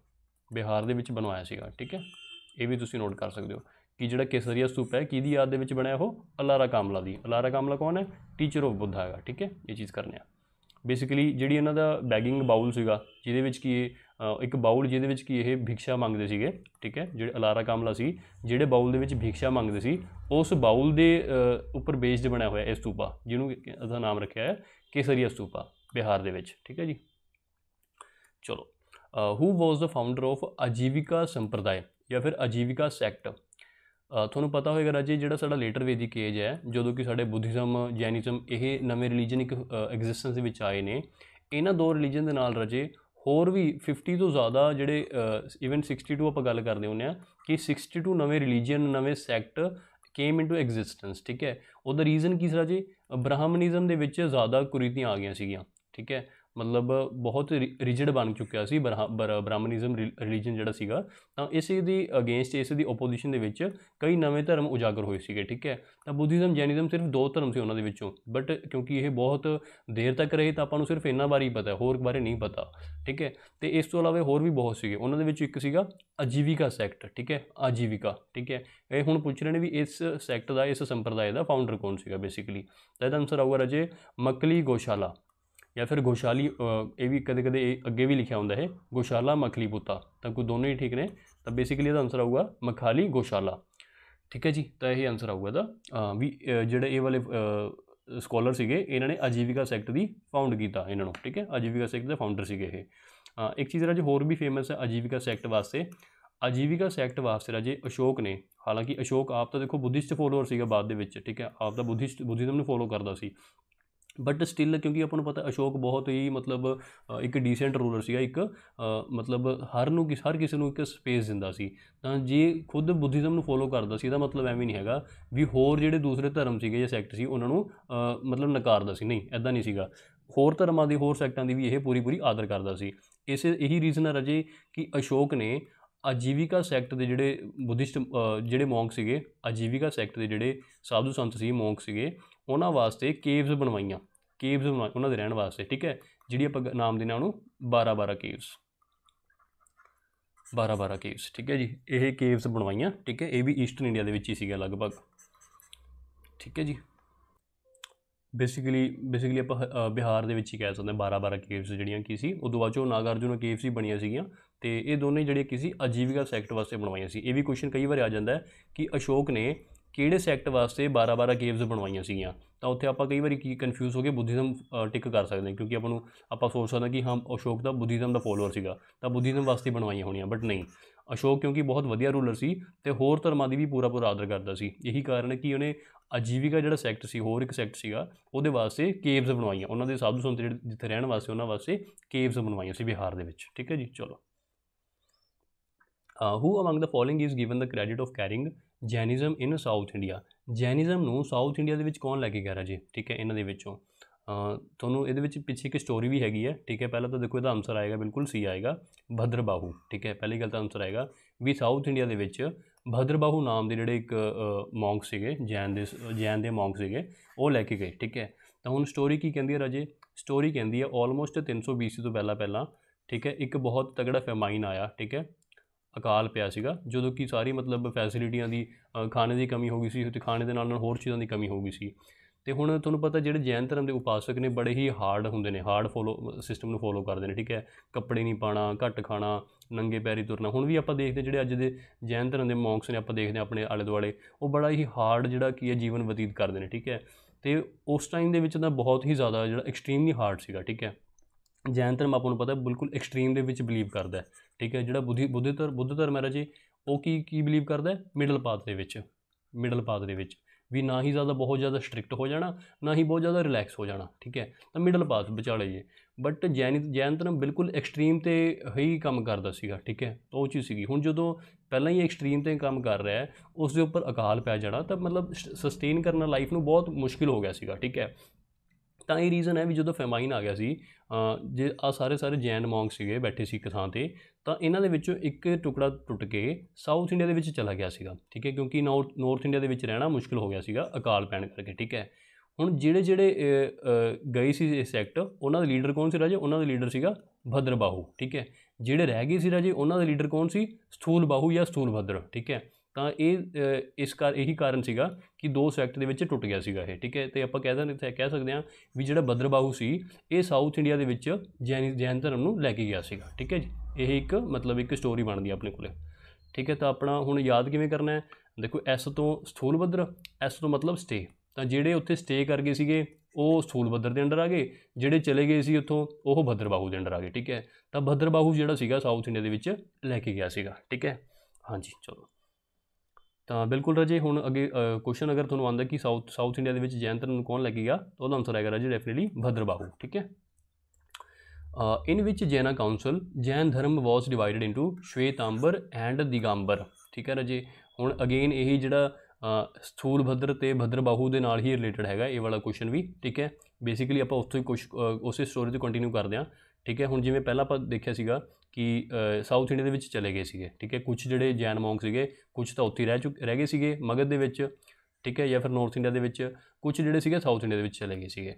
ਬਿਹਾਰ ਦੇ ਵਿੱਚ ਬਣਵਾਇਆ ਸੀਗਾ ਠੀਕ ਹੈ ਇਹ ਵੀ ਤੁਸੀਂ ਨੋਟ ਕਰ ਸਕਦੇ ਹੋ ਕਿ ਜਿਹੜਾ ਕੇਸਰੀਆ ਸਤੂਪ ਹੈ ਕਿਹਦੀ ਯਾਦ ਦੇ ਵਿੱਚ ਬਣਿਆ ਉਹ ਅਲਾਰਾ ਕਾਮਲਾ ਦੀ ਅਲਾਰਾ ਕਾਮਲਾ ਕੌਣ ਹੈ ਟੀਚਰ ਆਫ ਬੁੱਧਾ ਹੈਗਾ ਠੀਕ ਹੈ ਇਹ ਚੀਜ਼ ਕਰਨੀ ਆ ਬੇਸਿਕਲੀ ਜਿਹੜੀ ਇਹਨਾਂ ਦਾ ਬੈਗਿੰਗ ਬਾਉਲ ਸੀਗਾ ਜਿਹਦੇ ਵਿੱਚ ਕੀ ਇੱਕ ਬਾਉਲ ਜਿਹਦੇ ਵਿੱਚ ਕੀ ਇਹ ਭਿਕਸ਼ਾ ਮੰਗਦੇ ਸੀਗੇ ਠੀਕ ਹੈ ਜਿਹੜੇ ਅਲਾਰਾ ਕਾਮਲਾ ਸੀ ਜਿਹੜੇ ਬਾਉਲ ਦੇ ਵਿੱਚ ਭਿਕਸ਼ਾ ਮੰਗਦੇ ਸੀ ਉਸ ਬਾਉਲ ਦੇ ਉੱਪਰ ਬੇਸਡ ਬਣਿਆ ਹੋਇਆ ਇਹ ਸਤੂਪਾ ਜਿਹਨੂੰ ਇਹਦਾ ਨਾਮ ਰੱਖਿਆ ਹੈ ਕੇਸਰੀਆ ਸਤੂਪਾ ਬਿਹਾਰ ਦੇ ਵਿੱਚ ਠੀਕ ਹੈ ਜੀ ਚਲੋ who was the founder of ਆਜੀਵਿਕਾ ਸੰਪਰਦਾਇ ਜਾਂ ਫਿਰ ਆਜੀਵਿਕਾ ਸੈਕਟ ਤੁਹਾਨੂੰ ਪਤਾ ਹੋਵੇਗਾ ਰਾਜੀ ਜਿਹੜਾ ਸਾਡਾ ਲੇਟਰ ਵੈਦਿਕ ਏਜ ਹੈ ਜਦੋਂ ਕਿ ਸਾਡੇ ਬੁੱਧੀਜ਼ਮ ਜੈਨਿਜ਼ਮ ਇਹ ਨਵੇਂ ਰਿਲੀਜੀਅਨ ਇੱਕ ਐਗਜ਼ਿਸਟੈਂਸ ਦੇ ਵਿੱਚ ਆਏ ਨੇ ਇਹਨਾਂ ਦੋ ਰਿਲੀਜੀਅਨ ਦੇ ਨਾਲ ਰਾਜੇ ਹੋਰ ਵੀ 50 ਤੋਂ ਜ਼ਿਆਦਾ ਜਿਹੜੇ ਇਵਨ 62 ਆਪਾਂ ਗੱਲ ਕਰਦੇ ਹੁੰਨੇ ਆ ਕਿ 62 ਨਵੇਂ ਰਿਲੀਜੀਅਨ ਨਵੇਂ ਸੈਕਟ ਕੇਮ ਇਨਟੂ ਐਗਜ਼ਿਸਟੈਂਸ ਠੀਕ ਹੈ ਉਹਦਾ ਰੀਜ਼ਨ ਕੀ ਸੀ ਰਾਜੇ ਬ੍ਰਾਹਮਣਿਜ਼ਮ ਦੇ ਵਿੱਚ ਜ਼ਿਆਦਾ ਕੁਰੀਤੀਆਂ ਆ ਗਈਆਂ ਸੀਗੀਆਂ ਠੀਕ ਹੈ ਮਤਲਬ ਬਹੁਤ ਰਿਜਿਡ ਬਣ ਚੁੱਕਿਆ ਸੀ ਬ੍ਰਾਹਮਣਿਜ਼ਮ ਰਿਲੀਜੀਅਨ ਜਿਹੜਾ ਸੀਗਾ ਤਾਂ ਇਸੇ ਦੀ ਅਗੇਂਸਟ ਇਸ ਦੀ ਆਪੋਜੀਸ਼ਨ ਦੇ ਵਿੱਚ ਕਈ ਨਵੇਂ ਧਰਮ ਉਜਾਗਰ ਹੋਏ ਸੀਗੇ ਠੀਕ ਹੈ ਤਾਂ ਬੁੱਧੀਜ਼ਮ ਜੈਨਿਜ਼ਮ ਸਿਰਫ ਦੋ ਧਰਮ ਸੀ ਉਹਨਾਂ ਦੇ ਵਿੱਚੋਂ ਬਟ ਕਿਉਂਕਿ ਇਹ ਬਹੁਤ ਦੇਰ ਤੱਕ ਰਹੇ ਤਾਂ ਆਪਾਂ ਨੂੰ ਸਿਰਫ ਇਹਨਾਂ ਬਾਰੇ ਹੀ ਪਤਾ ਹੋਰ ਬਾਰੇ ਨਹੀਂ ਪਤਾ ਠੀਕ ਹੈ ਤੇ ਇਸ ਤੋਂ ਇਲਾਵਾ ਹੋਰ ਵੀ ਬਹੁਤ ਸੀਗੇ ਉਹਨਾਂ ਦੇ ਵਿੱਚ ਇੱਕ ਸੀਗਾ ਅਜੀਵਿਕਾ ਸੈਕਟ ਠੀਕ ਹੈ ਅਜੀਵਿਕਾ ਠੀਕ ਹੈ ਇਹ ਹੁਣ ਪੁੱਛ ਰਹੇ ਨੇ ਵੀ ਇਸ ਸੈਕਟ ਦਾ ਇਸ ਸੰਪਰਦਾਇ ਦਾ ਫਾਊਂਡਰ ਕੌਣ ਸੀਗਾ ਬੇਸਿਕਲੀ ਤਾਂ ਇਹਦਾ ਆਨਸਰ ਆਊਗਾ ਰਜੇ ਮਕਲੀ ਗੋਸ਼ਾਲਾ ਜਾਂ ਫਿਰ ਗੋਸ਼ਾਲੀ ਇਹ ਵੀ ਕਦੇ ਕਦੇ ਅੱਗੇ ਵੀ ਲਿਖਿਆ ਹੁੰਦਾ ਹੈ ਗੋਸ਼ਾਲਾ ਮਖਲੀ ਪੁੱਤਾ ਤਾਂ ਕੋ ਦੋਨੋਂ ਹੀ ਠੀਕ ਨੇ ਤਾਂ ਬੇਸਿਕਲੀ ਇਹਦਾ ਆਨਸਰ ਆਊਗਾ ਮਖਾਲੀ ਗੋਸ਼ਾਲਾ ਠੀਕ ਹੈ ਜੀ ਤਾਂ ਇਹ ਆਨਸਰ ਆਊਗਾ ਦਾ ਵੀ ਜਿਹੜੇ ਇਹ ਵਾਲੇ ਸਕਾਲਰ ਸੀਗੇ ਇਹਨਾਂ ਨੇ ਅਜੀਵਿਕਾ ਸੈਕਟ ਦੀ ਫਾਊਂਡ ਕੀਤਾ ਇਹਨਾਂ ਨੂੰ ਠੀਕ ਹੈ ਅਜੀਵਿਕਾ ਸੈਕਟ ਦੇ ਫਾਊਂਡਰ ਸੀਗੇ ਇਹ ਇੱਕ ਚੀਜ਼ ਰਾਜੇ ਹੋਰ ਵੀ ਫੇਮਸ ਹੈ ਅਜੀਵਿਕਾ ਸੈਕਟ ਵਾਸਤੇ ਅਜੀਵਿਕਾ ਸੈਕਟ ਵਾਸਤੇ ਰਾਜੇ ਅਸ਼ੋਕ ਨੇ ਹਾਲਾਂਕਿ ਅਸ਼ੋਕ ਆਪ ਤਾਂ ਦੇਖੋ ਬੁੱਧਿਸਟ ਫੋਲੋਅਰ ਸੀਗਾ ਬਾਅਦ ਦੇ ਵਿੱਚ ਠੀਕ ਹੈ ਆਪ ਦਾ ਬੁੱਧਿਸਟ ਬੁੱਧਿਜ਼ਮ ਨੂੰ ਫੋਲੋ ਕਰਦਾ ਸੀ ਬਟ ਸਟਿਲ ਕਿਉਂਕਿ ਆਪਾਂ ਨੂੰ ਪਤਾ ਅਸ਼ੋਕ ਬਹੁਤ ਹੀ ਮਤਲਬ ਇੱਕ ਡੀਸੈਂਟ ਰੂਲਰ ਸੀਗਾ ਇੱਕ ਮਤਲਬ ਹਰ ਨੂੰ ਕਿਸ ਹਰ ਕਿਸੇ ਨੂੰ ਇੱਕ ਸਪੇਸ ਦਿੰਦਾ ਸੀ ਤਾਂ ਜੇ ਖੁਦ ਬੁੱਧੀਜ਼ਮ ਨੂੰ ਫੋਲੋ ਕਰਦਾ ਸੀ ਇਹਦਾ ਮਤਲਬ ਐਵੇਂ ਨਹੀਂ ਹੈਗਾ ਵੀ ਹੋਰ ਜਿਹੜੇ ਦੂਸਰੇ ਧਰਮ ਸੀਗੇ ਜਾਂ ਸੈਕਟ ਸੀ ਉਹਨਾਂ ਨੂੰ ਮਤਲਬ ਨਕਾਰਦਾ ਸੀ ਨਹੀਂ ਐਦਾਂ ਨਹੀਂ ਸੀਗਾ ਹੋਰ ਧਰਮਾਂ ਦੀ ਹੋਰ ਸੈਕਟਾਂ ਦੀ ਵੀ ਇਹ ਪੂਰੀ ਪੂਰੀ ਆਦਰ ਕਰਦਾ ਸੀ ਇਸੇ ਇਹੀ ਰੀਜ਼ਨ ਹੈ ਰਜੇ ਕਿ ਅਸ਼ੋਕ ਨੇ ਆਜੀਵਿਕਾ ਸੈਕਟ ਦੇ ਜਿਹੜੇ ਬੁੱਧਿਸਟ ਜਿਹੜੇ ਮੌਂਕ ਸੀਗੇ ਆਜੀਵਿਕਾ ਸੈਕਟ ਦੇ ਜਿਹੜੇ ਸਾਧੂ ਸੰਤ ਸੀ ਮੌਂਕ ਸੀਗੇ ਉਹਨਾਂ ਵਾਸਤੇ ਕੇਵਸ ਬਣਵਾਈਆਂ ਕੇਵਸ ਉਹਨਾਂ ਦੇ ਰਹਿਣ ਵਾਸਤੇ ਠੀਕ ਹੈ ਜਿਹੜੀ ਆਪਾਂ ਨਾਮ ਦਿੰਦੇ ਉਹਨੂੰ 12 12 ਕੇਵਸ 12 12 ਕੇਵਸ ਠੀਕ ਹੈ ਜੀ ਇਹ ਕੇਵਸ ਬਣਵਾਈਆਂ ਠੀਕ ਹੈ ਇਹ ਵੀ ਈਸਟਰਨ ਇੰਡੀਆ ਦੇ ਵਿੱਚ ਹੀ ਸੀਗਾ ਲਗਭਗ ਠੀਕ ਹੈ ਜੀ ਬੇਸਿਕਲੀ ਬੇਸਿਕਲੀ ਆਪਾਂ ਬਿਹਾਰ ਦੇ ਵਿੱਚ ਹੀ ਕਹਿ ਸਕਦੇ ਹਾਂ 12 12 ਕੇਵਸ ਜਿਹੜੀਆਂ ਕੀ ਸੀ ਉਦੋਂ ਬਾਅਦ ਚੋਂ ਨਾਗਾਰਜੁਨ ਕੇਵਸ ਹੀ ਬਣੀਆਂ ਸੀਗੀਆਂ ਤੇ ਇਹ ਦੋਨੇ ਜਿਹੜੇ ਕੀ ਸੀ ਸੈਕਟ ਵਾਸਤੇ ਬਣਵਾਈਆਂ ਸੀ ਇਹ ਵੀ ਕੁਐਸਚਨ ਕਈ ਵਾਰ ਆ ਜਾਂਦਾ ਹੈ ਕਿ ਅਸ਼ੋਕ ਨੇ ਕਿਹੜੇ ਸੈਕਟ ਵਾਸਤੇ 12-12 ਕੇਵਸ ਬਣਵਾਈਆਂ ਸੀਗੀਆਂ ਤਾਂ ਉੱਥੇ ਆਪਾਂ ਕਈ ਵਾਰੀ ਕੀ ਕਨਫਿਊਜ਼ ਹੋ ਗਏ ਬੁੱਧੀਜ਼ਮ ਟਿਕ ਕਰ ਸਕਦੇ ਹਾਂ ਕਿਉਂਕਿ ਆਪਾਂ ਨੂੰ ਆਪਾਂ ਸੋਚ ਸਕਦੇ ਕਿ ਹਾਂ ਅਸ਼ੋਕ ਦਾ ਬੁੱਧੀਜ਼ਮ ਦਾ ਫੋਲੋਅਰ ਸੀਗਾ ਤਾਂ ਬੁੱਧੀਜ਼ਮ ਵਾਸਤੇ ਬਣਵਾਈਆਂ ਹੋਣੀਆਂ ਬਟ ਨਹੀਂ ਅਸ਼ੋਕ ਕਿਉਂਕਿ ਬਹੁਤ ਵਧੀਆ ਰੂਲਰ ਸੀ ਤੇ ਹੋਰ ਧਰਮਾਂ ਦੀ ਵੀ ਪੂਰਾ ਪੂਰਾ ਆਦਰ ਕਰਦਾ ਸੀ ਇਹੀ ਕਾਰਨ ਹੈ ਕਿ ਉਹਨੇ ਅਜੀਵਿਕਾ ਜਿਹੜਾ ਸੈਕਟ ਸੀ ਹੋਰ ਇੱਕ ਸੈਕਟ ਸੀਗਾ ਉਹਦੇ ਵਾਸਤੇ ਕੇਵਸ ਬਣਵਾਈਆਂ ਉਹਨਾਂ ਦੇ ਸਾਧੂ ਸੰਤ ਜਿਹੜੇ ਜਿੱਥੇ ਰਹਿਣ ਵਾਸਤੇ ਉਹਨਾਂ ਵਾਸਤੇ ਕੇਵਜ਼ ਬਣਵਾਈਆਂ ਸੀ ਬਿਹਾਰ ਦੇ ਵਿੱਚ ਠੀਕ ਹੈ ਜੀ ਚਲੋ Uh, who among the following is given the credit of carrying Jainism in South India Jainism ਨੂੰ South India ਦੇ ਵਿੱਚ ਕੌਣ ਲੈ ਕੇ ਗਿਆ ਰਾਜੇ ਠੀਕ ਹੈ ਇਹਨਾਂ ਦੇ ਵਿੱਚੋਂ ਤੁਹਾਨੂੰ ਇਹਦੇ ਵਿੱਚ ਪਿੱਛੇ ਇੱਕ ਸਟੋਰੀ ਵੀ ਹੈਗੀ ਹੈ ਠੀਕ ਹੈ ਪਹਿਲਾਂ ਤਾਂ ਦੇਖੋ ਇਹਦਾ ਆਨਸਰ ਆਏਗਾ ਬਿਲਕੁਲ ਸੀ ਆਏਗਾ ਭਦਰਬਾਹੂ ਠੀਕ ਹੈ ਪਹਿਲੀ ਗੱਲ ਤਾਂ ਆਨਸਰ ਆਏਗਾ ਵੀ ਸਾਊਥ ਇੰਡੀਆ ਦੇ ਵਿੱਚ ਭਦਰਬਾਹੂ ਨਾਮ ਦੇ ਜਿਹੜੇ ਇੱਕ ਮੌਂਕ ਸੀਗੇ ਜੈਨ ਦੇ ਜੈਨ ਦੇ ਮੌਂਕ ਸੀਗੇ ਉਹ ਲੈ ਕੇ ਗਏ ਠੀਕ ਹੈ ਤਾਂ ਹੁਣ ਸਟੋਰੀ ਕੀ ਕਹਿੰਦੀ ਹੈ ਰਾਜੇ ਸਟੋਰੀ ਕਹਿੰਦੀ ਹੈ ਆਲਮੋਸਟ 300 BC ਤੋਂ ਪਹਿਲਾਂ ਪਹਿਲਾਂ ਠੀਕ ਹੈ ਇੱਕ ਬਹੁਤ ਤਗੜਾ ਫੈਮਾਈਨ ਆਇਆ ਠੀਕ ਹੈ ਅਕਾਲ ਪਿਆ ਸੀਗਾ ਜਦੋਂ ਕਿ ਸਾਰੀ ਮਤਲਬ ਫੈਸਿਲਿਟੀਆਂ ਦੀ ਖਾਣੇ ਦੀ ਕਮੀ ਹੋ ਗਈ ਸੀ ਤੇ ਖਾਣੇ ਦੇ ਨਾਲ ਨਾਲ ਹੋਰ ਚੀਜ਼ਾਂ ਦੀ ਕਮੀ ਹੋ ਗਈ ਸੀ ਤੇ ਹੁਣ ਤੁਹਾਨੂੰ ਪਤਾ ਜਿਹੜੇ ਜੈਨ ਧਰਮ ਦੇ ਉਪਾਸਕ ਨੇ ਬੜੇ ਹੀ ਹਾਰਡ ਹੁੰਦੇ ਨੇ ਹਾਰਡ ਫੋਲੋ ਸਿਸਟਮ ਨੂੰ ਫੋਲੋ ਕਰਦੇ ਨੇ ਠੀਕ ਹੈ ਕੱਪੜੇ ਨਹੀਂ ਪਾਣਾ ਘੱਟ ਖਾਣਾ ਨੰਗੇ ਪੈਰੀ ਤੁਰਨਾ ਹੁਣ ਵੀ ਆਪਾਂ ਦੇਖਦੇ ਜਿਹੜੇ ਅੱਜ ਦੇ ਜੈਨ ਧਰਮ ਦੇ ਮੌਂਕਸ ਨੇ ਆਪਾਂ ਦੇਖਦੇ ਆਪਣੇ ਆਲੇ ਦੁਆਲੇ ਉਹ ਬੜਾ ਹੀ ਹਾਰਡ ਜਿਹੜਾ ਕੀ ਹੈ ਜੀਵਨ ਬਤੀਤ ਕਰਦੇ ਨੇ ਠੀਕ ਹੈ ਤੇ ਉਸ ਟਾਈਮ ਦੇ ਵਿੱਚ ਤਾਂ ਬਹੁਤ ਹੀ ਜ਼ਿਆਦਾ ਜਿਹੜਾ ਐਕਸਟ੍ਰੀਮਲੀ ਹਾਰਡ ਸੀਗਾ ਠੀਕ ਹੈ ਜੈਨ ਧਰਮ ਆਪਾਂ ਨੂੰ ਪਤਾ ਬਿਲਕੁਲ ਐਕਸਟ੍ਰੀਮ ਦੇ ਵਿੱਚ ਬਲੀਵ ਕਰਦਾ ਠੀਕ ਹੈ ਜਿਹੜਾ ਬੁੱਧੀ ਬੁੱਧ ਧਰ ਬੁੱਧ ਧਰਮ ਹੈ ਜੀ ਉਹ ਕੀ ਕੀ ਬਲੀਵ ਕਰਦਾ ਹੈ ਮਿਡਲ ਪਾਥ ਦੇ ਵਿੱਚ ਮਿਡਲ ਪਾਥ ਦੇ ਵਿੱਚ ਵੀ ਨਾ ਹੀ ਜ਼ਿਆਦਾ ਬਹੁਤ ਜ਼ਿਆਦਾ ਸਟ੍ਰਿਕਟ ਹੋ ਜਾਣਾ ਨਾ ਹੀ ਬਹੁਤ ਜ਼ਿਆਦਾ ਰਿਲੈਕਸ ਹੋ ਜਾਣਾ ਠੀਕ ਹੈ ਤਾਂ ਮਿਡਲ ਪਾਥ ਵਿਚਾਲੇ ਜੇ ਬਟ ਜੈਨ ਜੈਨ ਧਰਮ ਬਿਲਕੁਲ ਐਕਸਟ੍ਰੀਮ ਤੇ ਹੀ ਕੰਮ ਕਰਦਾ ਸੀਗਾ ਠੀਕ ਹੈ ਉਹ ਚੀਜ਼ ਸੀਗੀ ਹੁਣ ਜਦੋਂ ਪਹਿਲਾਂ ਹੀ ਐਕਸਟ੍ਰੀਮ ਤੇ ਕੰਮ ਕਰ ਰਿਹਾ ਹੈ ਉਸ ਦੇ ਉੱਪਰ ਅਕਾਲ ਪੈ ਜਾਣਾ ਤਾਂ ਮਤਲਬ ਸਸਟੇਨ ਕਰਨਾ ਲਾਈਫ ਨੂੰ ਬਹੁਤ ਮੁਸ਼ਕਿਲ ਹੋ ਗਿਆ ਸੀਗਾ ਠੀਕ ਹੈ ਤਾਂ ਇਹ ਰੀਜ਼ਨ ਹੈ ਵੀ ਜਦੋਂ ਫੈਮਾਈਨ ਆ ਗਿਆ ਸੀ ਜੇ ਆ ਸਾਰੇ ਸਾਰੇ ਜੈਨ ਮੌਂਗ ਸੀਗੇ ਬੈਠੇ ਸੀ ਕਿਸਾਨ ਤੇ ਤਾਂ ਇਹਨਾਂ ਦੇ ਵਿੱਚੋਂ ਇੱਕ ਟੁਕੜਾ ਟੁੱਟ ਕੇ ਸਾਊਥ ਇੰਡੀਆ ਦੇ ਵਿੱਚ ਚਲਾ ਗਿਆ ਸੀਗਾ ਠੀਕ ਹੈ ਕਿਉਂਕਿ ਨਾਰਥ ਇੰਡੀਆ ਦੇ ਵਿੱਚ ਰਹਿਣਾ ਮੁਸ਼ਕਲ ਹੋ ਗਿਆ ਸੀਗਾ ਅਕਾਲ ਪੈਣ ਕਰਕੇ ਠੀਕ ਹੈ ਹੁਣ ਜਿਹੜੇ ਜਿਹੜੇ ਗਏ ਸੀ ਇਸ ਸੈਕਟ ਉਹਨਾਂ ਦੇ ਲੀਡਰ ਕੌਣ ਸੀ ਰਾਜੇ ਉਹਨਾਂ ਦਾ ਲੀਡਰ ਸੀਗਾ ਭਦਰਬਾਹੂ ਠੀਕ ਹੈ ਜਿਹੜੇ ਰਹਿ ਗਏ ਸੀ ਰਾਜੇ ਉਹਨਾਂ ਦਾ ਲੀਡਰ ਕੌਣ ਸੀ ਸਥੂਲ ਬਾਹੂ ਜਾਂ ਸਥੂਲ ਭਦਰ ਠੀਕ ਹੈ ਤਾਂ ਇਹ ਇਸ ਕਰ ਇਹੀ ਕਾਰਨ ਸੀਗਾ ਕਿ ਦੋ ਸੈਕਟ ਦੇ ਵਿੱਚ ਟੁੱਟ ਗਿਆ ਸੀਗਾ ਇਹ ਠੀਕ ਹੈ ਤੇ ਆਪਾਂ ਕਹਿ ਇੱਥੇ ਕਹਿ ਸਕਦੇ ਆ ਵੀ ਜਿਹੜਾ ਬਦਰਬਾਹੂ ਸੀ ਇਹ ਸਾਊਥ ਇੰਡੀਆ ਦੇ ਵਿੱਚ ਜੈਨ ਜੈਨ ਧਰਮ ਨੂੰ ਲੈ ਕੇ ਗਿਆ ਸੀਗਾ ਠੀਕ ਹੈ ਜੀ ਇਹ ਇੱਕ ਮਤਲਬ ਇੱਕ ਸਟੋਰੀ ਬਣਦੀ ਆ ਆਪਣੇ ਕੋਲੇ ਠੀਕ ਹੈ ਤਾਂ ਆਪਣਾ ਹੁਣ ਯਾਦ ਕਿਵੇਂ ਕਰਨਾ ਹੈ ਦੇਖੋ ਐਸ ਤੋਂ ਸਥੂਲ ਬਦਰ ਐਸ ਤੋਂ ਮਤਲਬ ਸਟੇ ਤਾਂ ਜਿਹੜੇ ਉੱਥੇ ਸਟੇ ਕਰ ਗਏ ਸੀਗੇ ਉਹ ਸਥੂਲ ਬਦਰ ਦੇ ਅੰਡਰ ਆ ਗਏ ਜਿਹੜੇ ਚਲੇ ਗਏ ਸੀ ਉੱਥੋਂ ਉਹ ਬਦਰਬਾਹੂ ਦੇ ਅੰਡਰ ਆ ਗਏ ਠੀਕ ਹੈ ਤਾਂ ਬਦਰਬਾਹੂ ਜਿਹੜਾ ਸੀਗਾ ਸਾਊਥ ਇੰਡੀਆ ਦੇ ਵਿੱਚ ਲੈ ਕੇ ਗਿਆ ਸੀਗਾ ਠੀਕ ਹੈ ਹਾਂਜੀ ਚਲੋ ਤਾਂ ਬਿਲਕੁਲ ਰਾਜੇ ਹੁਣ ਅੱਗੇ ਕੁਐਸਚਨ ਅਗਰ ਤੁਹਾਨੂੰ ਆਂਦਾ ਕਿ ਸਾਊਥ ਸਾਊਥ ਇੰਡੀਆ ਦੇ ਵਿੱਚ ਜੈਨਤਰ ਨੂੰ ਕੌਣ ਲੈ ਕੇ ਗਿਆ ਤਾਂ ਉਹਦਾ ਆਨਸਰ ਆਏਗਾ ਰਾਜੇ ਡੈਫੀਨਿਟਲੀ ਭਦਰਬਾਹੂ ਠੀਕ ਹੈ ਇਨ ਵਿੱਚ ਜੈਨਾ council Jain Dharma was divided into Shvetambar and Digambar ਠੀਕ ਹੈ ਰਾਜੇ ਹੁਣ ਅਗੇਨ ਇਹੀ ਜਿਹੜਾ ਸਥੂਲ ਭਦਰ ਤੇ ਭਦਰਬਾਹੂ ਦੇ ਨਾਲ ਹੀ ਰਿਲੇਟਡ ਹੈਗਾ ਇਹ ਵਾਲਾ ਕੁਐਸਚਨ ਵੀ ਠੀਕ ਹੈ ਬੇਸਿਕਲੀ ਆਪਾਂ ਉਸ ਤੋਂ ਹੀ ਕੁਝ ਉਸੇ ਸਟੋਰੀ ਤੇ ਕੰਟੀਨਿਊ ਕਰਦੇ ਹਾਂ ਠੀਕ ਹੈ ਹੁਣ ਜਿਵੇਂ ਪਹਿਲਾਂ ਆਪਾਂ ਦੇਖਿਆ ਸੀਗਾ ਕਿ ਸਾਊਥ ਇੰਡੀਆ ਦੇ ਵਿੱਚ ਚਲੇ ਗਏ ਸੀਗੇ ਠੀਕ ਹੈ ਕੁਝ ਜਿਹੜੇ ਜੈਨ ਮੌਂਗ ਸੀਗੇ ਕੁਝ ਤਾਂ ਉੱਥੇ ਰਹਿ ਚੁੱਕੇ ਰਹਿ ਗਏ ਸੀਗੇ ਮਗਧ ਦੇ ਵਿੱਚ ਠੀਕ ਹੈ ਜਾਂ ਫਿਰ ਨਾਰਥ ਇੰਡੀਆ ਦੇ ਵਿੱਚ ਕੁਝ ਜਿਹੜੇ ਸੀਗੇ ਸਾਊਥ ਇੰਡੀਆ ਦੇ ਵਿੱਚ ਚਲੇ ਗਏ ਸੀਗੇ